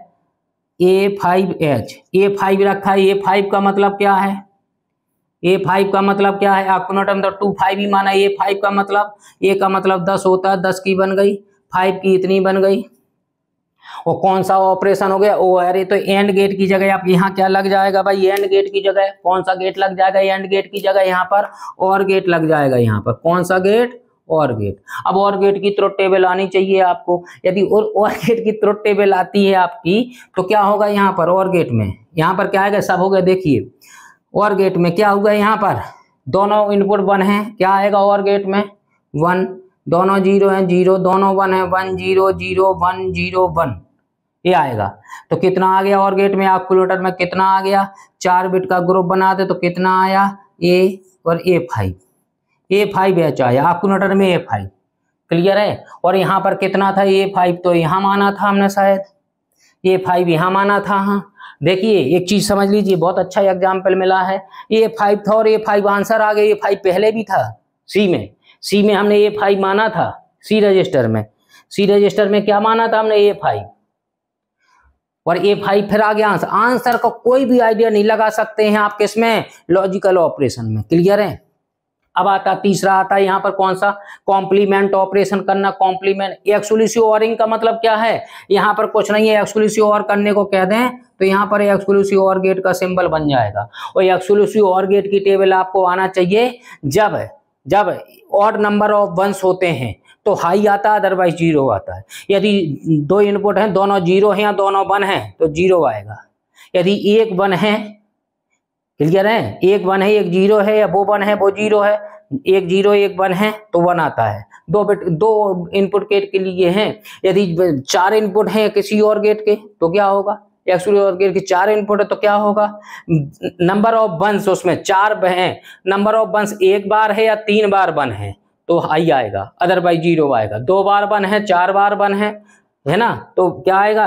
A: A five H A five रखा है ए फाइव का मतलब क्या है ए फाइव का मतलब क्या है आपको नोट अंदर टू फाइव ही माना ए फाइव का मतलब ए का मतलब दस होता है दस की बन गई फाइव की इतनी बन गई और कौन सा ऑपरेशन हो गया ओ अरे तो एंड गेट की जगह आप यहाँ क्या लग जाएगा भाई एंड गेट की जगह कौन सा गेट लग जाएगा एंड गेट की जगह यहाँ पर और गेट लग जाएगा यहाँ पर कौन सा गेट और गेट अब और गेट की त्रुट टेबल आनी चाहिए आपको यदि और और गेट की त्रुट टेबल आती है आपकी तो क्या होगा यहाँ पर और गेट में यहाँ पर क्या आएगा सब हो गया देखिए और गेट में क्या होगा यहाँ पर दोनों इनपुट वन है क्या आएगा और गेट में वन दोनों जीरो हैं जीरो दोनों वन है one zero zero one zero one ये आएगा तो कितना आ गया और गेट में आप कैलकुलेटर में कितना आ गया चार बिट का ग्रुप बना दे तो कितना आया ए और A five A five H I accumulator में ए फाइव क्लियर है और यहाँ पर कितना था ए फाइव तो यहाँ माना था हमने शायद ए फाइव यहाँ माना था हाँ देखिए एक चीज समझ लीजिए बहुत अच्छा एग्जाम्पल मिला है ए फाइव था और ए फाइव आंसर आ गया ए फाइव पहले भी था सी में सी में हमने ए फाइव माना था सी रजिस्टर में सी रजिस्टर में क्या माना था हमने ए फाइव और ए फाइव फिर आ गया आंसर आंसर का कोई भी आइडिया नहीं लगा सकते हैं आप किसमें लॉजिकल ऑपरेशन में क्लियर है अब आता तीसरा आता है यहाँ पर कौन सा कॉम्प्लीमेंट ऑपरेशन करना कॉम्प्लीमेंट एक्सक्लूसिव ऑरिंग का मतलब क्या है यहाँ पर कुछ नहीं है एक्सक्लूसिव और करने को कह दें तो यहाँ पर एक्सक्लूसिव और गेट का सिंबल बन जाएगा और एक्सक्लूसिव और गेट की टेबल आपको आना चाहिए जब जब और नंबर ऑफ वंस होते हैं तो हाई आता है अदरवाइज जीरो आता है यदि दो इनपुट हैं दोनों जीरो हैं या दोनों वन हैं तो जीरो आएगा यदि एक वन है क्लियर है एक वन है एक जीरो है या वो वन है वो जीरो है एक जीरो एक वन है तो वन आता है दो बिट दो इनपुट गेट के लिए हैं यदि चार इनपुट हैं किसी और गेट के तो क्या होगा एक्स और गेट के चार इनपुट है तो क्या होगा नंबर ऑफ वंस उसमें चार हैं नंबर ऑफ वंस एक बार है या तीन बार वन है तो आई आएगा अदरवाइज जीरो आएगा दो बार वन है चार बार वन है है ना तो क्या आएगा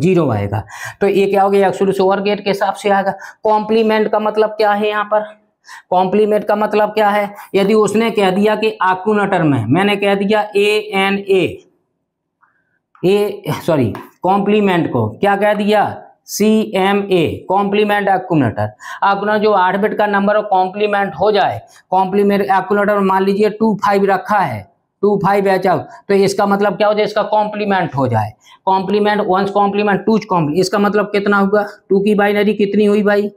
A: जीरो आएगा तो ये क्या हो गया एक्सुल ओवर गेट के हिसाब से आएगा कॉम्प्लीमेंट का मतलब क्या है यहाँ पर कॉम्प्लीमेंट का मतलब क्या है यदि उसने कह दिया कि आकुनटर में मैंने कह दिया A N A A sorry complement को क्या कह दिया सी एम ए कॉम्प्लीमेंट एक्टर आपना जो आठ बिट का नंबर और कॉम्प्लीमेंट हो जाए कॉम्प्लीमेंट एक्टर मान लीजिए टू फाइव रखा है टू फाइव एच एफ तो इसका मतलब क्या हो जाए इसका कॉम्प्लीमेंट हो जाए कॉम्प्लीमेंट वंस कॉम्प्लीमेंट टू कॉम्प्ली इसका मतलब कितना होगा टू की बाइनरी कितनी हुई भाई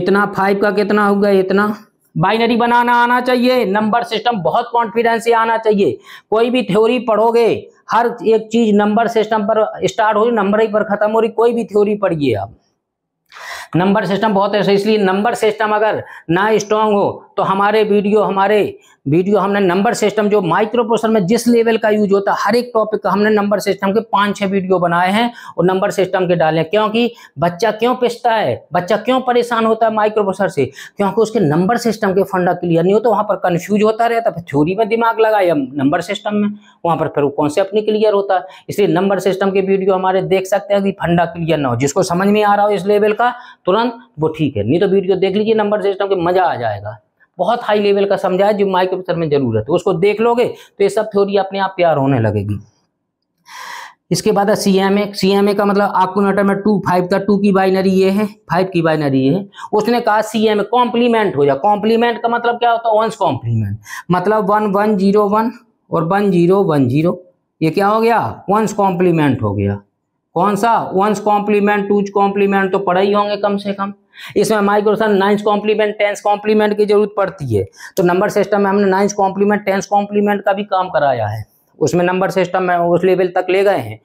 A: इतना फाइव का कितना होगा इतना बाइनरी बनाना आना चाहिए नंबर सिस्टम बहुत कॉन्फिडेंस से आना चाहिए कोई भी थ्योरी पढ़ोगे हर एक चीज नंबर सिस्टम पर स्टार्ट हो रही नंबर ही पर खत्म हो रही कोई भी थ्योरी पढ़िए आप नंबर सिस्टम बहुत ऐसा तो इसलिए नंबर सिस्टम अगर ना स्ट्रांग हो तो हमारे वीडियो हमारे वीडियो हमने नंबर सिस्टम जो माइक्रो प्रोसेसर में जिस लेवल का यूज होता है हर एक टॉपिक का हमने नंबर सिस्टम के पांच छह वीडियो बनाए हैं और नंबर सिस्टम के डाले क्योंकि बच्चा क्यों पिसता है बच्चा क्यों परेशान होता है माइक्रो प्रोसेसर से क्योंकि उसके नंबर सिस्टम के फंडा क्लियर नहीं होता तो वहाँ पर कन्फ्यूज होता रहता फिर थ्योरी में दिमाग लगा या नंबर सिस्टम में वहां पर फिर वो कॉन्सेप्ट नहीं क्लियर होता इसलिए नंबर सिस्टम के वीडियो हमारे देख सकते हैं कि फंडा क्लियर ना हो जिसको समझ में आ रहा हो इस लेवल का तुरंत वो ठीक है नहीं तो वीडियो देख लीजिए नंबर सिस्टम के मज़ा आ जाएगा बहुत हाई लेवल का समझाया जो माइक माइक्रोप्रोसेसर में जरूरत है उसको देख लोगे तो ये सब थ्योरी अपने आप तैयार होने लगेगी इसके बाद सी एम ए सी एम ए का मतलब आपको में टू फाइव का टू की बाइनरी ये है फाइव की बाइनरी ये है उसने कहा सी एम ए कॉम्प्लीमेंट हो जाए कॉम्प्लीमेंट का मतलब क्या होता है वंस कॉम्प्लीमेंट मतलब वन वन जीरो वन और वन जीरो वन जीरो ये क्या हो गया वंस कॉम्प्लीमेंट हो गया कौन सा वंस कॉम्प्लीमेंट टूज कॉम्प्लीमेंट तो पढ़ा ही होंगे कम से कम इसमें हमारे को sir nine's complement ten's complement की जरूरत पड़ती है तो नंबर सिस्टम में हमने नाइन्स कॉम्प्लीमेंट टेंस कॉम्प्लीमेंट का भी काम कराया है उसमें नंबर सिस्टम में उस लेवल तक ले गए हैं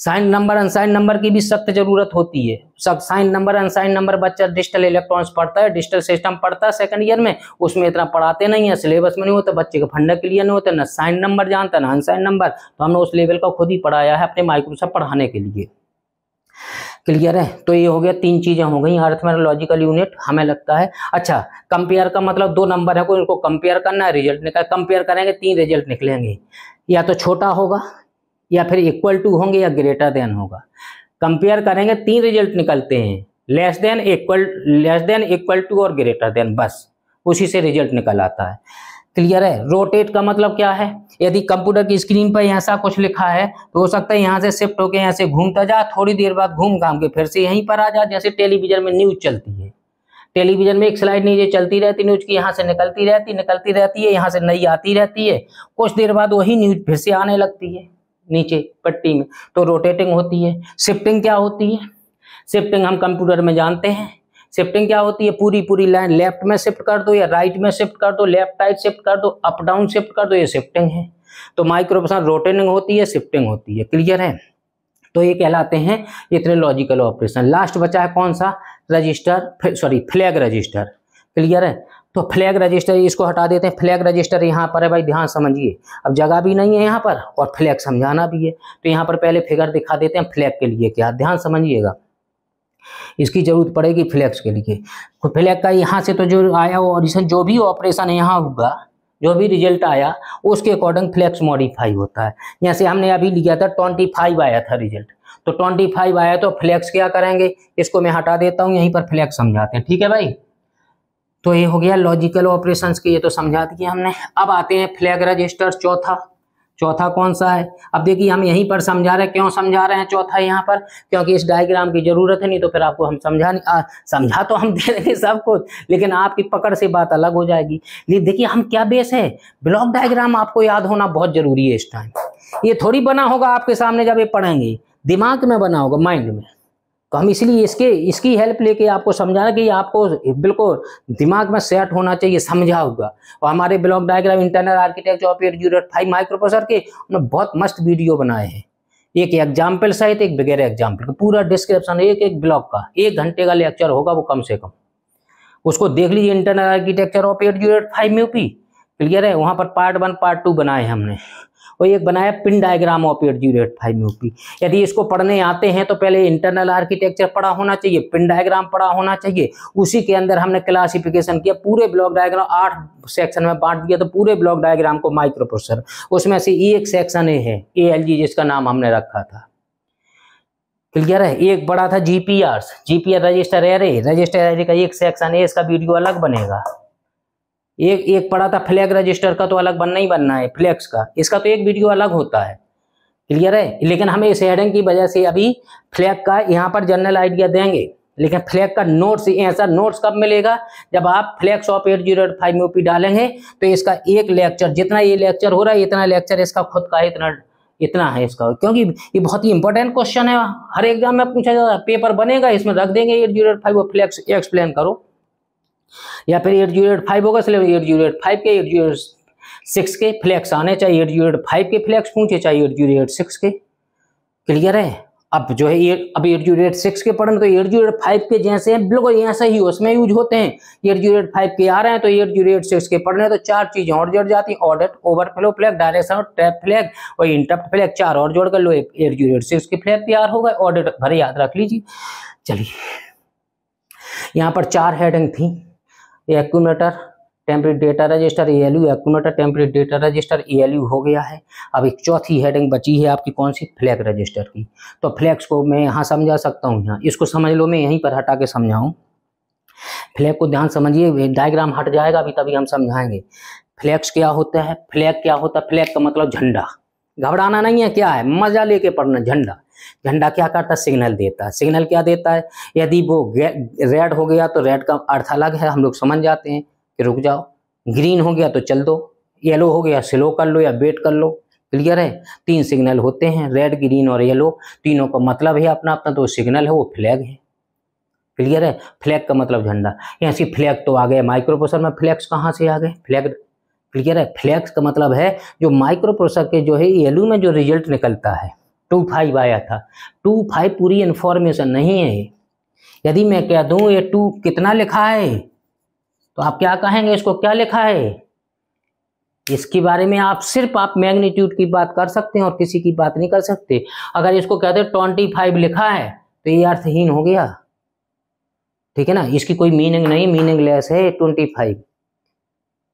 A: साइन नंबर अनसाइन नंबर की भी सख्त जरूरत होती है सब साइन नंबर अनसाइन नंबर बच्चा डिजिटल इलेक्ट्रॉनिक्स पढ़ता है डिजिटल सिस्टम पढ़ता है सेकंड ईयर में उसमें इतना पढ़ाते नहीं है सिलेबस में नहीं होता बच्चे का फंडा क्लियर नहीं होता ना साइन नंबर जानता ना अनसाइन नंबर तो हमने उस लेवल का खुद ही पढ़ाया है अपने माइक्रोसॉफ्ट पढ़ाने के लिए क्लियर है तो ये हो गया तीन चीजें हो गई अर्थमेरोलॉजिकल यूनिट हमें लगता है अच्छा कंपेयर का मतलब दो नंबर है कोई इनको कंपेयर करना है रिजल्ट निकाल कंपेयर करेंगे तीन रिजल्ट निकलेंगे या तो छोटा होगा या फिर इक्वल टू होंगे या ग्रेटर देन होगा कंपेयर करेंगे तीन रिजल्ट निकलते हैं less than equal less than equal to और ग्रेटर देन बस उसी से रिजल्ट निकल आता है क्लियर है रोटेट का मतलब क्या है यदि कंप्यूटर की स्क्रीन पर ऐसा कुछ लिखा है तो हो सकता है यहाँ से शिफ्ट होकर यहाँ से घूमता जा थोड़ी देर बाद घूम घाम के फिर से यहीं पर आ जा जैसे टेलीविजन में न्यूज चलती है टेलीविजन में एक स्लाइड नीचे चलती रहती न्यूज की यहाँ से निकलती रहती निकलती रहती है यहाँ से नई आती रहती है कुछ देर बाद वही न्यूज फिर से आने लगती है नीचे पट्टी में तो रोटेटिंग होती है शिफ्टिंग क्या होती है शिफ्टिंग हम कंप्यूटर में जानते हैं शिफ्टिंग क्या होती है पूरी पूरी लाइन लेफ्ट में शिफ्ट कर दो या राइट में शिफ्ट कर दो लेफ्ट राइट शिफ्ट कर दो अप डाउन शिफ्ट कर दो ये शिफ्टिंग है तो माइक्रोपेशन रोटेनिंग होती है शिफ्टिंग होती है क्लियर है तो ये कहलाते हैं इतने लॉजिकल ऑपरेशन लास्ट बचा है कौन सा register sorry flag register clear है तो फ्लैग रजिस्टर इसको हटा देते हैं फ्लैग रजिस्टर यहाँ पर है भाई ध्यान समझिए अब जगह भी नहीं है यहाँ पर और फ्लैग समझाना भी है तो यहाँ पर पहले फिगर दिखा देते हैं फ्लैग के लिए क्या ध्यान समझिएगा इसकी ज़रूरत पड़ेगी फ्लैक्स के लिए तो फ्लैग का यहाँ से तो जो आया वो ऑडिशन जो भी ऑपरेशन यहाँ होगा जो भी रिजल्ट आया उसके अकॉर्डिंग फ्लैक्स मॉडिफाई होता है जैसे हमने अभी लिया था ट्वेंटी फाइव आया था रिजल्ट तो ट्वेंटी फाइव आया तो फ्लैक्स क्या करेंगे इसको मैं हटा देता हूँ यहीं पर फ्लैक्स समझाते हैं ठीक है भाई तो ये हो गया लॉजिकल ऑपरेशन के ये तो समझा दिए हमने अब आते हैं फ्लैग रजिस्टर चौथा चौथा कौन सा है अब देखिए हम यहीं पर समझा रहे हैं क्यों समझा रहे हैं चौथा यहाँ पर क्योंकि इस डायग्राम की जरूरत है नहीं तो फिर आपको हम समझा नहीं आ, समझा तो हम दे देंगे सब कुछ लेकिन आपकी पकड़ से बात अलग हो जाएगी देखिए हम क्या बेस है ब्लॉक डायग्राम आपको याद होना बहुत जरूरी है इस टाइम ये थोड़ी बना होगा आपके सामने जब ये पढ़ेंगे दिमाग में बना होगा माइंड में तो हम इसलिए इसके इसकी हेल्प लेके आपको समझाना कि आपको बिल्कुल दिमाग में सेट होना चाहिए समझा होगा और हमारे block diagram internal architect of eight zero five microprocessor के उन्होंने बहुत मस्त वीडियो बनाए हैं एक एग्जाम्पल सहित एक बगैर एग्जाम्पल का पूरा डिस्क्रिप्शन एक एक ब्लॉक का एक घंटे का लेक्चर होगा वो कम से कम उसको देख लीजिए internal architecture of eight zero five में भी क्लियर है वहाँ पर पार्ट वन पार्ट टू बनाए हमने और एक बनाया pin diagram of eight zero eight five UP यदि इसको पढ़ने आते हैं तो पहले इंटरनल आर्किटेक्चर पढ़ा होना चाहिए पिन डायग्राम पढ़ा होना चाहिए उसी के अंदर हमने क्लासिफिकेशन किया पूरे ब्लॉक डायग्राम आठ सेक्शन में बांट दिया तो पूरे ब्लॉक डायग्राम को माइक्रो प्रोसेसर उसमें से एक सेक्शन ए है ए एल जी जिसका नाम हमने रखा था क्लियर है एक बड़ा था GPR GPR register array register array का एक सेक्शन है इसका वीडियो अलग बनेगा एक एक पड़ा था फ्लैग रजिस्टर का तो अलग बनना ही बनना है फ्लैक्स का इसका तो एक वीडियो अलग होता है क्लियर है लेकिन हमें इस हेडिंग की वजह से अभी फ्लैग का यहाँ पर जनरल आइडिया देंगे लेकिन फ्लैग का नोट्स ऐसा नोट्स कब मिलेगा जब आप flags of eight zero five में ओपी डालेंगे तो इसका एक लेक्चर जितना ये लेक्चर हो रहा है इतना लेक्चर इसका खुद का है इतना इतना है इसका क्योंकि ये बहुत ही इंपॉर्टेंट क्वेश्चन है हर एग्जाम में पूछा जाता है पेपर बनेगा इसमें रख देंगे eight zero five flags explain करो या फिर एट जीरो एट फाइव होगा इसलिए एट जीरो एट फाइव के एट जीरो एट सिक्स के फ्लैक्स आने चाहिए एट जीरो एट फाइव के फ्लैक्स पूछे चाहिए एट जीरो एट सिक्स के क्लियर है अब जो है ये अब एट जीरो एट सिक्स के पढ़ने तो एट जीरो एट फाइव के जैसे हैं बिल्कुल ऐसे ही उसमें यूज होते हैं एट जीरो एट फाइव के आ रहे हैं तो एट जीरो एट सिक्स के पढ़ने तो चार चीज़ें और जुड़ जाती हैं audit overflow flag direction trap flag और इंटरप्ट फ्लैग चार और जोड़ कर लो एट जीरो एट सिक्स के फ्लैग तैयार होगा ऑर्डर भरे याद रख लीजिए चलिए यहाँ पर चार हेडिंग थी accumulator temporary data register A e L U accumulator temporary data register A L U हो गया है अब एक चौथी हेडिंग बची है आपकी कौन सी फ्लैग रजिस्टर की तो फ्लैग्स को मैं यहाँ समझा सकता हूँ यहाँ इसको समझ लो मैं यहीं पर हटा के समझाऊँ फ्लैग को ध्यान समझिए डायग्राम हट जाएगा अभी तभी हम समझाएंगे फ्लैक्स क्या होता है फ्लैग क्या होता है फ्लैग का मतलब झंडा घबराना नहीं है क्या है मजा लेके पढ़ना झंडा झंडा क्या करता है सिग्नल देता है सिग्नल क्या देता है यदि वो रेड हो गया तो रेड का अर्थ अलग है हम लोग समझ जाते हैं कि रुक जाओ ग्रीन हो गया तो चल दो येलो हो गया स्लो कर लो या वेट कर लो क्लियर है तीन सिग्नल होते हैं रेड ग्रीन और येलो तीनों का मतलब है अपना अपना तो सिग्नल है वो फ्लैग है क्लियर है फ्लैग का मतलब झंडा यहाँ से फ्लैग तो आ गया माइक्रोप्रोसर में फ्लैग्स कहाँ से आ गए फ्लैग क्लियर है फ्लैक्स का मतलब है जो माइक्रो के जो है येलू में जो रिजल्ट निकलता है टू फाइव आया था टू फाइव पूरी इन्फॉर्मेशन नहीं है यदि मैं कह दूँ ये टू कितना लिखा है तो आप क्या कहेंगे इसको क्या लिखा है इसके बारे में आप सिर्फ आप मैग्नीट्यूड की बात कर सकते हैं और किसी की बात नहीं कर सकते अगर इसको कहते ट्वेंटी फाइव लिखा है तो ये अर्थहीन हो गया ठीक है ना इसकी कोई मीनिंग नहीं मीनिंग लेस है ट्वेंटी फाइव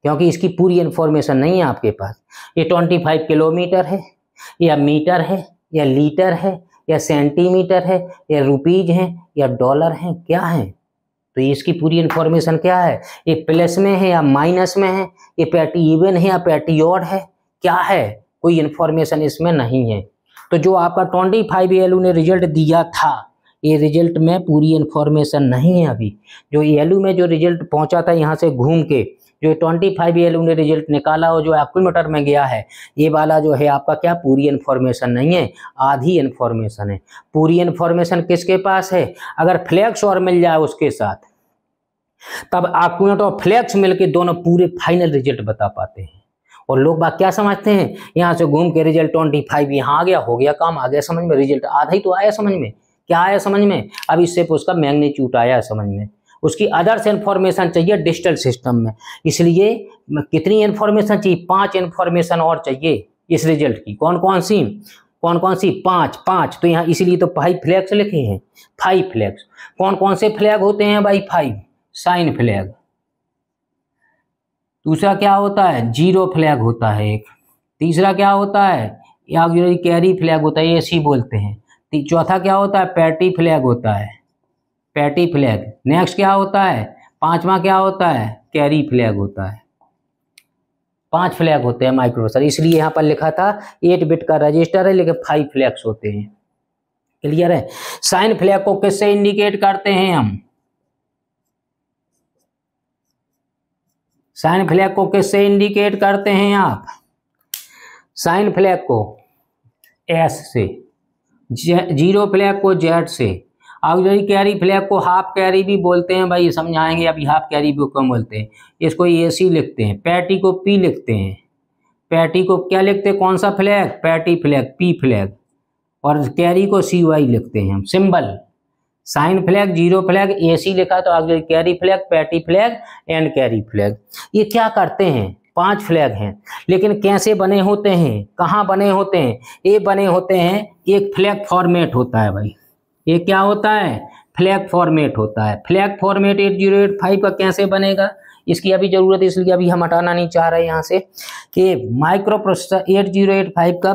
A: क्योंकि इसकी पूरी इन्फॉर्मेशन नहीं है आपके पास ये ट्वेंटी फाइव किलोमीटर है या मीटर है या लीटर है या सेंटीमीटर है या रुपीज हैं या डॉलर हैं क्या हैं तो इसकी पूरी इन्फॉर्मेशन क्या है ये प्लस में है या माइनस में है ये पैटी इवन है या पैटी ऑड है क्या है कोई इन्फॉर्मेशन इसमें नहीं है तो जो आपका ट्वेंटी फाइव एलू ने रिजल्ट दिया था ये रिजल्ट में पूरी इन्फॉर्मेशन नहीं है अभी जो एलू में जो रिजल्ट पहुंचा था यहाँ से घूम के जो 25 फाइव ईयर उन्हें रिजल्ट निकाला और जो एक्यूमेटर में गया है ये वाला जो है आपका क्या पूरी इन्फॉर्मेशन नहीं है आधी इन्फॉर्मेशन है पूरी इन्फॉर्मेशन किसके पास है अगर फ्लैक्स और मिल जाए उसके साथ तब एक्यूमेट और फ्लैक्स मिलकर दोनों पूरे फाइनल रिजल्ट बता पाते हैं और लोग बात क्या समझते हैं यहाँ से घूम के रिजल्ट ट्वेंटी फाइव यहाँ आ गया हो गया काम आ गया समझ में रिजल्ट आधा ही तो आया समझ में क्या आया समझ में अब इससे उसका मैग्नीच्यूट आया समझ में उसकी अदर्स इन्फॉर्मेशन चाहिए डिजिटल सिस्टम में इसलिए कितनी इन्फॉर्मेशन चाहिए पाँच इन्फॉर्मेशन और चाहिए इस रिजल्ट की कौन कौन सी कौन कौन सी पाँच पाँच तो यहाँ इसीलिए तो फाइव फ्लैग्स लिखे हैं फाइव फ्लैग्स कौन कौन से फ्लैग होते हैं भाई फाइव साइन फ्लैग दूसरा क्या होता है जीरो फ्लैग होता है एक तीसरा क्या होता है या कैरी फ्लैग होता है एसी बोलते हैं चौथा क्या होता है पैटी फ्लैग होता है पैटी फ्लैग नेक्स्ट क्या होता है पांचवा क्या होता है कैरी फ्लैग होता है पांच फ्लैग होते हैं माइक्रोप्रोसेसर इसलिए यहाँ पर लिखा था एट बिट का रजिस्टर है लेकिन फाइव फ्लैग्स होते हैं क्लियर है साइन फ्लैग को किससे इंडिकेट करते हैं हम साइन फ्लैग को किससे इंडिकेट करते हैं आप साइन फ्लैग को एस से जीरो फ्लैग को जेड से ऑक्जरी कैरी फ्लैग को हाफ कैरी भी बोलते हैं भाई समझाएंगे अभी हाफ कैरी भी कम बोलते हैं इसको ए सी लिखते हैं पैटी को पी लिखते हैं पैटी को क्या लिखते हैं कौन सा flag parity flag P flag और कैरी को सी वाई लिखते हैं हम symbol sign flag zero flag A C लिखा तो आगे carry flag parity flag and carry flag ये क्या करते हैं पांच फ्लैग हैं लेकिन कैसे बने होते हैं कहाँ बने होते हैं ये बने होते हैं एक फ्लैग फॉर्मेट होता है भाई ये क्या होता है फ्लैग फॉर्मेट होता है flag format eight zero eight five का कैसे बनेगा इसकी अभी ज़रूरत है इसलिए अभी हम हटाना नहीं चाह रहे यहाँ से कि microprocessor eight zero eight five का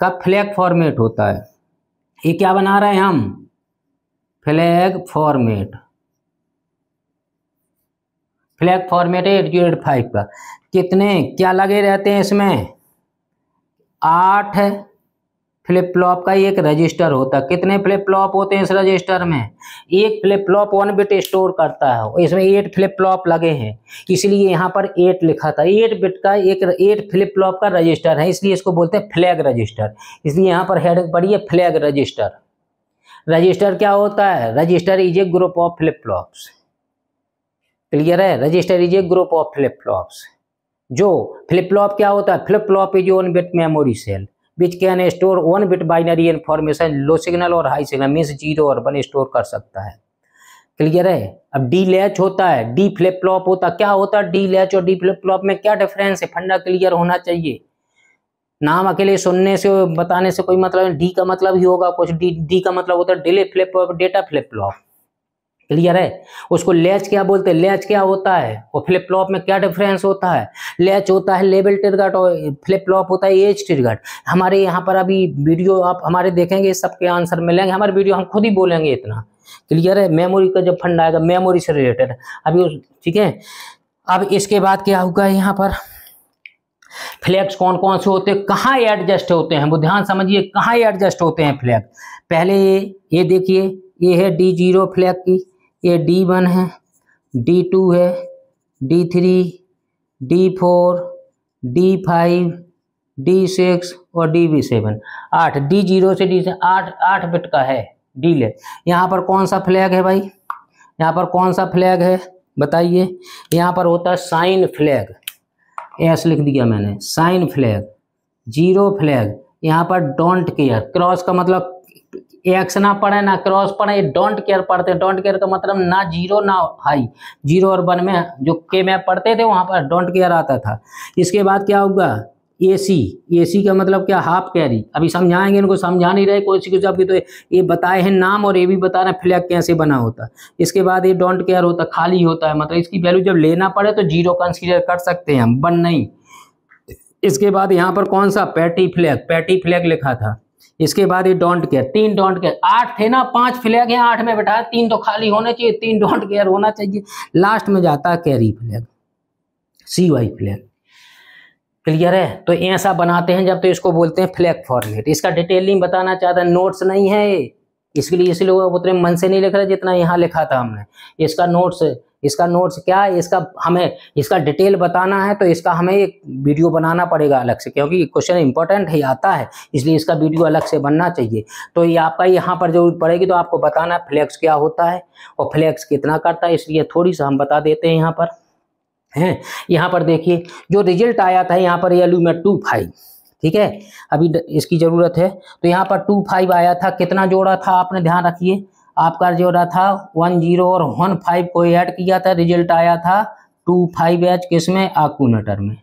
A: का फ्लैग फॉर्मेट होता है ये क्या बना रहे हैं हम flag format flag format eight zero eight five का कितने क्या लगे रहते हैं इसमें आठ है फ्लिप फ्लॉप का एक रजिस्टर होता है कितने फ्लिप फ्लॉप होते हैं इस रजिस्टर में एक flip flop one bit store करता है इसमें एट फ्लिप फ्लॉप लगे हैं इसलिए यहाँ पर एट लिखा था एट बिट का एक एट फ्लिप फ्लॉप का रजिस्टर है इसलिए इसको बोलते हैं फ्लैग रजिस्टर इसलिए यहाँ पर हेड पड़ी है फ्लैग रजिस्टर रजिस्टर क्या होता है register is a group of flip flops clear है register is a group of flip flops जो फ्लिप फ्लॉप क्या होता है flip flop is one bit memory cell which can store one bit binary information low signal और हाई सिग्नल मीन्स जीरो और वन स्टोर कर सकता है क्लियर है अब डी लैच होता है डी फ्लिप फ्लॉप होता क्या होता है डी लैच और डी फ्लिप फ्लॉप में क्या डिफरेंस है फंडा क्लियर होना चाहिए नाम अकेले सुनने से बताने से कोई मतलब डी का मतलब ही होगा कुछ डी डी का मतलब होता है delay flip data flip flop clear है उसको लैच क्या बोलते हैं लैच क्या होता है और फ्लिप फ्लॉप में क्या डिफरेंस होता है लैच होता है लेबल टिरगट और फ्लिप फ्लॉप होता है एज टिरगट हमारे यहाँ पर अभी वीडियो आप हमारे देखेंगे सबके आंसर मिलेंगे हमारे वीडियो हम खुद ही बोलेंगे इतना क्लियर है मेमोरी का जब फंड आएगा मेमोरी से रिलेटेड अभी ठीक है अब इसके बाद क्या होगा यहाँ पर फ्लैग्स कौन कौन से होते हैं कहाँ एडजस्ट होते हैं वो ध्यान समझिए कहाँ एडजस्ट होते हैं फ्लैग पहले ये ये देखिए ये है डी जीरो फ्लैग की ये डी वन है डी टू है D three D four D five D six और डी वी सेवन आठ डी जीरो से डी से आठ आठ बिट का है डी ले यहाँ पर कौन सा फ्लैग है भाई यहाँ पर कौन सा फ्लैग है बताइए यहाँ पर होता है साइन फ्लैग एस लिख दिया मैंने साइन फ्लैग जीरो फ्लैग यहाँ पर डोंट केयर क्रॉस का मतलब एक्स ना पढ़े ना क्रॉस पढ़े डोंट केयर पढ़ते डोंट केयर का मतलब ना जीरो ना हाई जीरो और वन में जो के मैप पढ़ते थे वहां पर डोंट केयर आता था इसके बाद क्या होगा ए सी ए सी का मतलब क्या हाफ कैरी अभी समझाएंगे इनको समझा नहीं रहे कोई सी कुछ तो ये बताए हैं नाम और ये भी बता रहे हैं फ्लैग कैसे बना होता इसके बाद ये डोंट केयर होता खाली होता है मतलब इसकी वैल्यू जब लेना पड़े तो जीरो कंसिडर कर सकते हैं हम बन नहीं इसके बाद यहाँ पर कौन सा पैटी फ्लैग पैटी फ्लैग लिखा था इसके बाद ये डोंट केयर तीन डोंट केयर आठ थे ना पांच फ्लैग हैं आठ में बैठा तीन तो खाली होने चाहिए तीन डोंट केयर होना चाहिए लास्ट में जाता है carry flag C Y flag clear है तो ऐसा बनाते हैं जब तो इसको बोलते हैं फ्लैग फॉर्मेट इसका डिटेलिंग बताना चाहता है नोट्स नहीं है इसके लिए इसलिए उतने मन से नहीं लिख रहे जितना यहाँ लिखा था हमने इसका नोट्स इसका नोट्स क्या है इसका हमें इसका डिटेल बताना है तो इसका हमें एक वीडियो बनाना पड़ेगा अलग से क्योंकि क्वेश्चन इंपॉर्टेंट ही आता है इसलिए इसका वीडियो अलग से बनना चाहिए तो ये आपका यहाँ पर जरूरत पड़ेगी तो आपको बताना है फ्लैक्स क्या होता है और फ्लैक्स कितना करता है इसलिए थोड़ी सा हम बता देते हैं यहाँ पर हैं यहाँ पर देखिए जो रिजल्ट आया था यहाँ पर एलू में टू फाइव ठीक है अभी इसकी ज़रूरत है तो यहाँ पर टू फाइव आया था कितना जोड़ा था आपने ध्यान रखिए आपका जो रहा था वन जीरो और वन फाइव को ऐड किया था रिजल्ट आया था टू फाइव एच किस में आकुनेटर में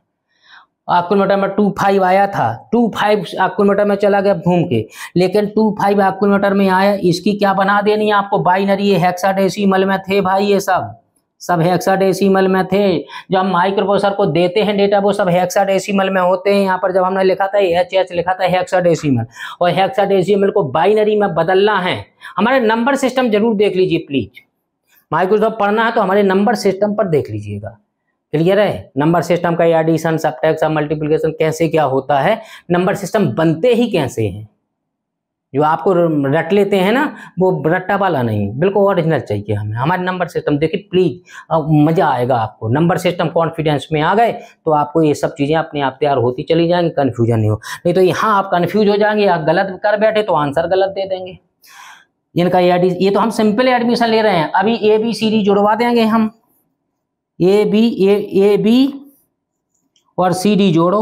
A: आकुनेटर में टू फाइव आया था टू फाइव आकुनेटर में चला गया घूम के लेकिन टू फाइव आकुनेटर में आया इसकी क्या बना देनी है आपको बाइनरी हेक्साडेसिमल में थे भाई ये सब सब हेक्साडेसिमल में थे जो हम माइक्रोप्रोसर को देते हैं डेटा वो सब हेक्साडेसिमल में होते हैं यहाँ पर जब हमने लिखा था एच एच लिखा था हेक्साडेसिमल और हेक्साडेसिमल को बाइनरी में बदलना है हमारे नंबर सिस्टम जरूर देख लीजिए प्लीज माइक्रोसॉफ्ट पढ़ना है तो हमारे नंबर सिस्टम पर देख लीजिएगा क्लियर है नंबर सिस्टम का एडिशन सब टैक्स मल्टीप्लीकेशन कैसे क्या होता है नंबर सिस्टम बनते ही कैसे हैं जो आपको रट लेते हैं ना वो रट्टा वाला नहीं बिल्कुल ओरिजिनल चाहिए हमें हमारे नंबर सिस्टम देखिए प्लीज अब मज़ा आएगा आपको नंबर सिस्टम कॉन्फिडेंस में आ गए तो आपको ये सब चीज़ें अपने आप तैयार होती चली जाएंगी कन्फ्यूजन नहीं हो नहीं तो यहाँ आप कन्फ्यूज हो जाएंगे आप गलत कर बैठे तो आंसर गलत दे देंगे इनका ये ये तो हम सिंपल एडमिशन ले रहे हैं अभी ए बी सी डी जुड़वा देंगे हम ए बी ए ए बी और सी डी जोड़ो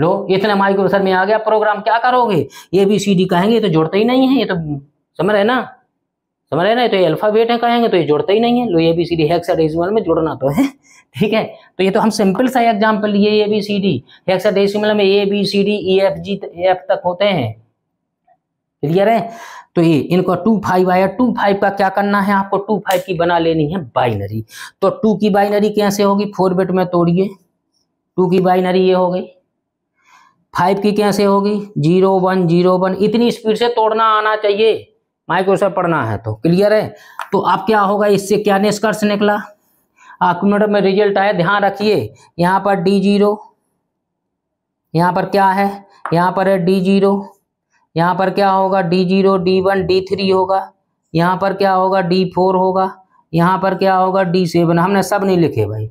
A: लो इतने माइक्रो सर में आ गया प्रोग्राम क्या करोगे ए बी सी डी कहेंगे तो जोड़ते ही नहीं है ये तो समझ रहे ना समझ रहे ना तो ये अल्फाबेट है कहेंगे तो ये जोड़ते ही नहीं है लो A B C D hexadecimal में जोड़ना तो है ठीक है तो ये तो हम सिंपल सा एग्जाम्पल लिए A B C D decimal में A B C D E F G F तक होते हैं क्लियर है तो ये इनको टू फाइव आया टू फाइव का क्या करना है आपको टू फाइव की बना लेनी है बाइनरी तो टू की बाइनरी कैसे होगी फोर बेट में तोड़िए टू की बाइनरी ये हो गई फाइव की कैसे होगी जीरो वन जीरो वन इतनी स्पीड से तोड़ना आना चाहिए माइक्रोसॉफ्ट पढ़ना है तो क्लियर है तो अब क्या होगा इससे क्या निष्कर्ष निकला आक्यूमेटर में रिजल्ट आया ध्यान रखिए यहाँ पर डी जीरो यहाँ पर क्या है यहाँ पर है डी जीरो यहाँ पर क्या होगा D zero D one D three होगा यहाँ पर क्या होगा डी फोर होगा यहाँ पर क्या होगा डी सेवन हमने सब नहीं लिखे भाई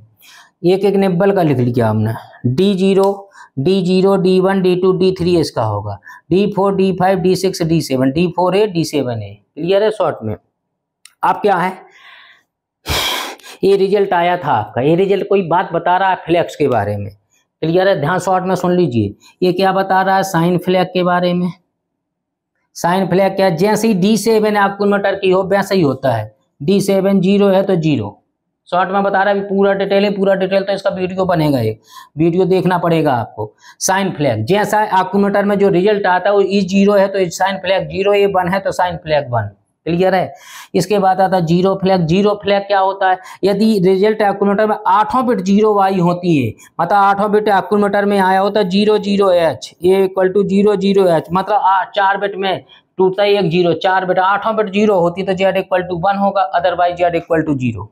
A: एक एक निब्बल का लिख लिया हमने D zero D zero D one D two D three इसका होगा D four D five D six D seven D four A D seven A clear है शॉर्ट में आप क्या है ये रिजल्ट आया था आपका ये रिजल्ट कोई बात बता रहा है फ्लैक्स के बारे में क्लियर है ध्यान शॉर्ट में सुन लीजिए ये क्या बता रहा है साइन फ्लैग के बारे में साइन फ्लैग क्या जैसे ही डी सेवन आपको मटर की हो वैसे ही होता है डी सेवन जीरो है तो जीरो शॉर्ट में बता रहा है पूरा डिटेल है पूरा डिटेल तो इसका वीडियो बनेगा एक वीडियो देखना पड़ेगा आपको साइन फ्लैग जैसा आक्यूमीटर में जो रिजल्ट आता है वो ई e जीरो तो है तो sign flag zero A one है तो साइन फ्लैग वन क्लियर है इसके बाद आता है जीरो फ्लैग जीरो फ्लैग क्या होता है यदि रिजल्ट एक्मीटर में आठों बिट जीरो वाई होती है मतलब आठों बिट एक्मीटर में आया होता है zero zero H equal to zero zero H मतलब चार बिट में टूटता है एक जीरो चार बिट आठों बिट जीरो होती तो जेड इक्वल टू वन होगा otherwise Z equal to zero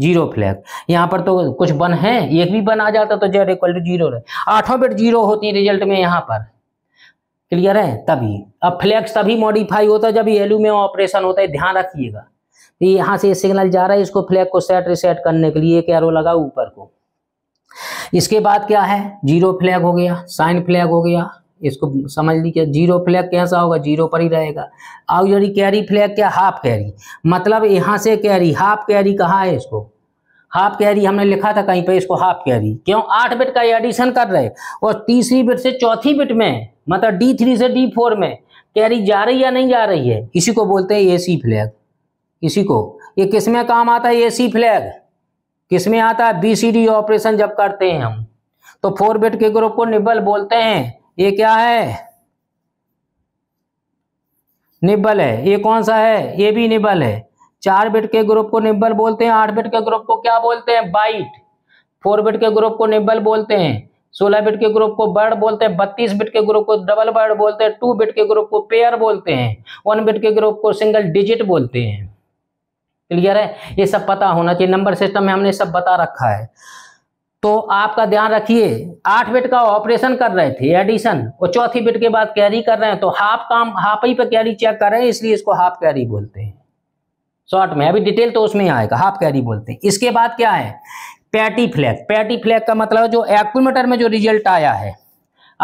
A: zero flag यहाँ पर तो कुछ बन है एक भी बन आ जाता तो जेड इक्वल टू जीरो आठों बिट जीरो होती है रिजल्ट में यहाँ पर क्लियर है तभी अब फ्लैग्स तभी मॉडिफाई होता है जब एलू में ऑपरेशन होता है ध्यान रखिएगा तो यहाँ से सिग्नल जा रहा है इसको फ्लैग को सेट रिसेट करने के लिए एक एरो लगा ऊपर को इसके बाद क्या है जीरो फ्लैग हो गया साइन फ्लैग हो गया इसको समझ लीजिए जीरो फ्लैग कैसा होगा जीरो पर ही रहेगा ऑक्जरी कैरी फ्लैग क्या हाफ कैरी मतलब यहाँ से कैरी हाफ कैरी कहाँ है इसको हाफ कैरी हमने लिखा था कहीं पे इसको हाफ कैरी क्यों आठ बिट का एडिशन कर रहे और तीसरी बिट से चौथी बिट में मतलब डी थ्री से डी फोर में कैरी जा रही या नहीं जा रही है इसी को बोलते हैं एसी फ्लैग इसी को ये किस में काम आता है एसी फ्लैग किस में आता है बीसीडी ऑपरेशन जब करते हैं हम तो फोर बिट के ग्रुप को निबल बोलते हैं ये क्या है निबल है ये कौन सा है ये भी निबल है चार बिट के ग्रुप को निबल बोलते हैं आठ बिट के ग्रुप को क्या बोलते हैं बाइट फोर बिट के ग्रुप को निब्बल बोलते हैं सोलह बिट के ग्रुप को बर्ड बोलते हैं बत्तीस बिट के ग्रुप को डबल बर्ड बोलते हैं टू बिट के ग्रुप को पेयर बोलते हैं वन बिट के ग्रुप को सिंगल डिजिट बोलते हैं क्लियर है ये सब पता होना चाहिए नंबर सिस्टम में हमने सब बता रखा है तो आपका ध्यान रखिए आठ बिट का ऑपरेशन कर रहे थे एडिशन और चौथी बिट के बाद कैरी कर रहे हैं तो हाफ काम हाफ ही पर कैरी चेक कर रहे हैं इसलिए इसको हाफ कैरी बोलते हैं शॉर्ट में अभी डिटेल तो उसमें आएगा हाफ कैरी बोलते हैं इसके बाद क्या है पैटी फ्लैग पैटी फ्लैग का मतलब जो एक्मीटर में जो रिजल्ट आया है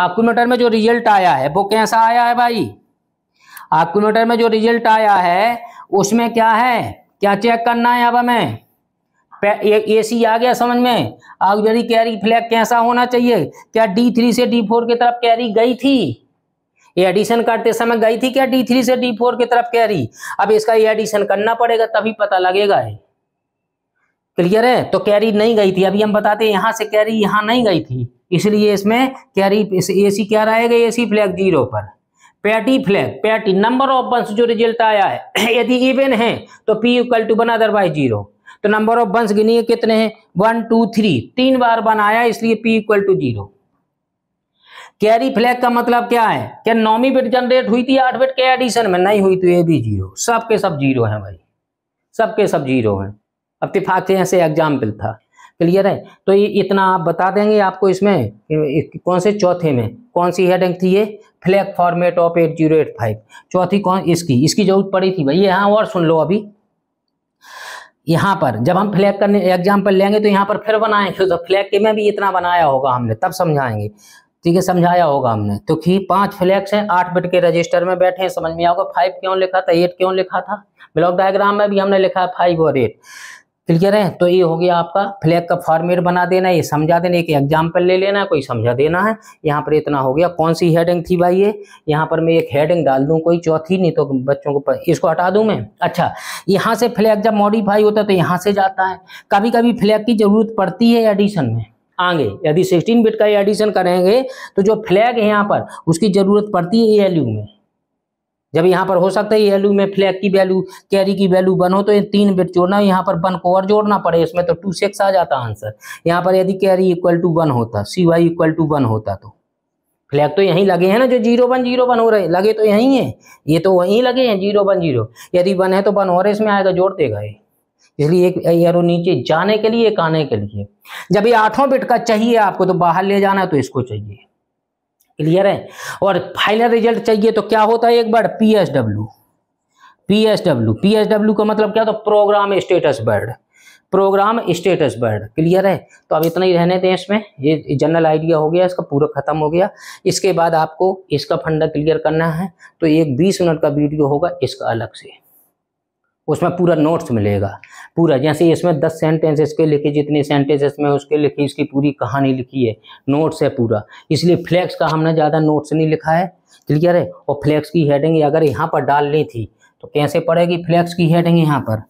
A: एक्यूमीटर में जो रिजल्ट आया है वो कैसा आया है भाई एक्यूमीटर में जो रिजल्ट आया है उसमें क्या है क्या चेक करना है अब हमें ए सी आ गया समझ में आगजरी कैरी फ्लैग कैसा होना चाहिए क्या डी थ्री से डी फोर की तरफ कैरी गई थी ये एडिशन करते समय गई थी क्या डी थ्री से डी फोर की तरफ कैरी अब इसका ये एडिशन करना पड़ेगा तभी पता लगेगा है क्लियर है तो कैरी नहीं गई थी अभी हम बताते हैं यहां से कैरी यहाँ नहीं गई थी इसलिए इसमें कैरी ए सी क्या रहेगा ए सी फ्लैग जीरो पर parity flag parity number of ones जो रिजल्ट आया है यदि इवन है तो P equal to one otherwise zero तो नंबर ऑफ वंस गिनिए कितने हैं वन टू थ्री तीन बार वन आया इसलिए P equal to zero carry flag का मतलब क्या है क्या नौमी बिट जनरेट हुई थी आठ बिट के एडिशन में नहीं हुई तो ये भी जीरो सबके सब जीरो है भाई सबके सब जीरो है अब तिफाक से ऐसे एग्जाम्पल था क्लियर है तो ये इतना आप बता देंगे आपको इसमें कौन से चौथे में कौन सी हेडिंग थी ये flag format of eight zero eight five चौथी कौन इसकी इसकी जरूरत पड़ी थी भाई ये हाँ और सुन लो अभी यहाँ पर जब हम फ्लैग करने एग्जाम्पल लेंगे तो यहाँ पर फिर बनाएंगे तो फ्लैग के में भी इतना बनाया होगा हमने तब समझाएंगे ठीक है समझाया होगा हमने तो कि पांच फ्लैक्स हैं आठ बिट के रजिस्टर में बैठे हैं समझ में आओगे फाइव क्यों लिखा था एट क्यों लिखा था ब्लॉक डायग्राम में भी हमने लिखा है फाइव और एट क्लियर है तो ये हो गया आपका फ्लैग का फॉर्मेट बना देना ये समझा देना एक एग्जाम्पल ले लेना कोई समझा देना है यहाँ पर इतना हो गया कौन सी हेडिंग थी भाई ये यहाँ पर मैं एक हेडिंग डाल दूँ कोई चौथी नहीं तो बच्चों को इसको हटा दूँ मैं अच्छा यहाँ से फ्लैग जब मॉडिफाई होता है तो यहाँ से जाता है कभी कभी फ्लैग की जरूरत पड़ती है एडिशन में आगे यदि सिक्सटीन बिट का एडिशन करेंगे तो जो फ्लैग है यहाँ पर उसकी ज़रूरत पड़ती है ए में जब यहाँ पर हो सकता है वैल्यू में फ्लैग की वैल्यू कैरी की वैल्यू बन हो तो इन तीन बिट जोड़ना यहाँ पर वन को और जोड़ना पड़े इसमें तो टू सिक्स आ जाता आंसर यहाँ पर यदि कैरी इक्वल टू वन होता C Y equal to one होता तो फ्लैग तो यहीं लगे हैं ना जो जीरो वन जीरो वन हो रहे लगे तो यहीं है ये तो वहीं लगे हैं जीरो वन जीरो यदि वन है तो वन और इसमें आएगा जोड़ देगा ये इसलिए एक एरो नीचे जाने के लिए एक आने के लिए जब ये आठों बिट का चाहिए आपको तो बाहर ले जाना है तो इसको चाहिए क्लियर है और फाइनल रिजल्ट चाहिए तो क्या होता है एक बार P S W P S W P S W का मतलब क्या तो program status word program status word clear है तो अब इतना ही रहने दें इसमें ये जनरल आइडिया हो गया इसका पूरा खत्म हो गया इसके बाद आपको इसका फंडा क्लियर करना है तो एक बीस मिनट का वीडियो होगा इसका अलग से उसमें पूरा नोट्स मिलेगा पूरा जैसे इसमें दस सेंटेंसेस के लिखे जितने सेंटेंसेस में उसके लिखे इसकी पूरी कहानी लिखी है नोट्स है पूरा इसलिए फ्लैक्स का हमने ज़्यादा नोट्स नहीं लिखा है क्लियर तो है और फ्लैक्स की हेडिंग अगर यहाँ पर डालनी थी तो कैसे पड़ेगी फ्लैक्स की हेडिंग यहाँ पर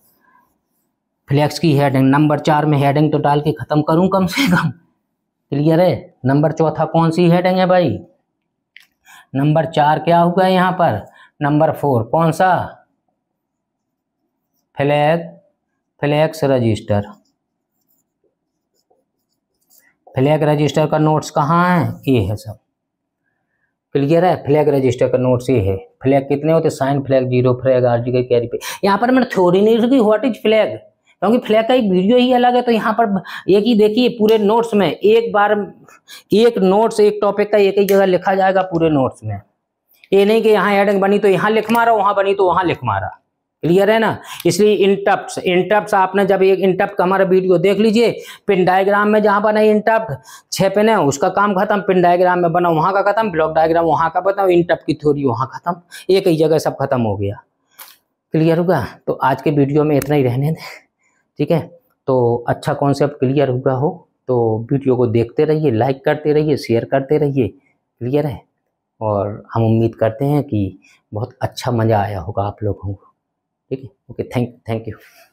A: फ्लैक्स की हेडिंग नंबर चार में हेडिंग तो डाल के ख़त्म करूँ कम से कम क्लियर है नंबर चौथा कौन सी हेडिंग है भाई नंबर चार क्या हुआ यहाँ पर नंबर फोर कौन सा flag flags register flag register का नोट्स कहाँ है ये है सब क्लियर है फ्लैग रजिस्टर का नोट्स ये है फ्लैग कितने होते साइन फ्लैग जीरो फ्लैग आर जी कैरी पे यहाँ पर मैंने थ्योरी नहीं रखी व्हाट इज फ्लैग क्योंकि फ्लैग का एक वीडियो ही अलग है तो यहाँ पर एक ही देखिए पूरे नोट्स में एक बार एक नोट्स एक टॉपिक का एक ही जगह लिखा जाएगा पूरे नोट्स में ये नहीं कि यहाँ एडिंग बनी तो यहाँ लिख मारा वहाँ बनी तो वहाँ लिख मारा क्लियर है ना इसलिए इंटप्ट इंटप्ट आपने जब एक इंटप्ट का हमारा वीडियो देख लीजिए पिन डायग्राम में जहाँ बना इंटप्ट छः पिन है उसका काम खत्म पिन डायग्राम में बना वहाँ का खत्म ब्लॉक डायग्राम वहाँ का बताओ इंटप्ट की थ्योरी वहाँ खत्म एक ही जगह सब खत्म हो गया क्लियर होगा तो आज के वीडियो में इतना ही रहने दें ठीक है तो अच्छा कॉन्सेप्ट क्लियर हुआ हो तो वीडियो को देखते रहिए लाइक करते रहिए शेयर करते रहिए क्लियर है और हम उम्मीद करते हैं कि बहुत अच्छा मज़ा आया होगा आप लोगों को ठीक है ओके थैंक थैंक यू